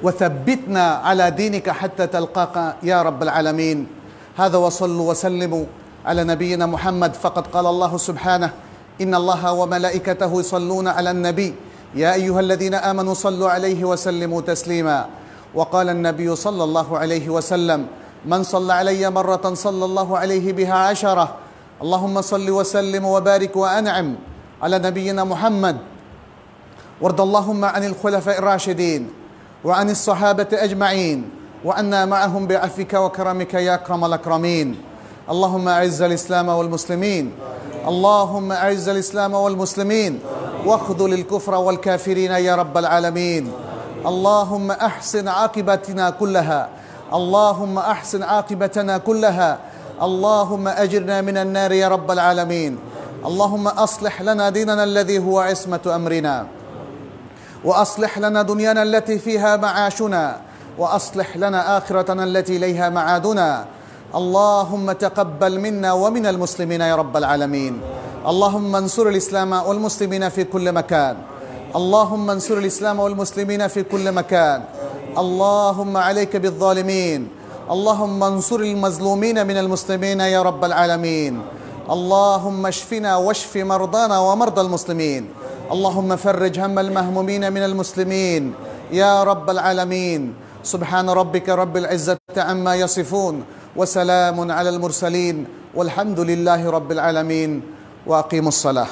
وثبتنا على دينك حتى تلقاك يا رب العالمين هذا وصلوا وسلموا على نبينا محمد فقد قال الله سبحانه إن الله وملائكته يصلون على النبي يا أيها الذين آمنوا صلوا عليه وسلموا تسليما وقال النبي صلى الله عليه وسلم من صلى علي مرة صلى الله عليه بها عشرة اللهم صل وسلم وبارك وأنعم على نبينا محمد وارض اللهم عن الخلفاء الراشدين وعن الصحابة أجمعين وعنا معهم بعفك وكرمك يا أكرم الأكرمين اللهم أعز الإسلام والمسلمين اللهم أعز الإسلام والمسلمين واخذل الكفر والكافرين يا رب العالمين اللهم احسن عاقبتنا كلها اللهم احسن عاقبتنا كلها اللهم اجرنا من النار يا رب العالمين اللهم اصلح لنا ديننا الذي هو عصمه امرنا واصلح لنا دنيانا التي فيها معاشنا واصلح لنا اخرتنا التي اليها معادنا اللهم تقبل منا ومن المسلمين يا رب العالمين اللهم انصر الإسلام والمسلمين في كل مكان اللهم انصر الإسلام والمسلمين في كل مكان اللهم عليك بالظالمين اللهم انصر المظلومين من المسلمين يا رب العالمين اللهم اشفنا واشف مرضانا ومرضى المسلمين اللهم فرج هم المهمومين من المسلمين يا رب العالمين سبحان ربك رب العزة عما يصفون وسلام على المرسلين والحمد لله رب العالمين واقيموا الصلاه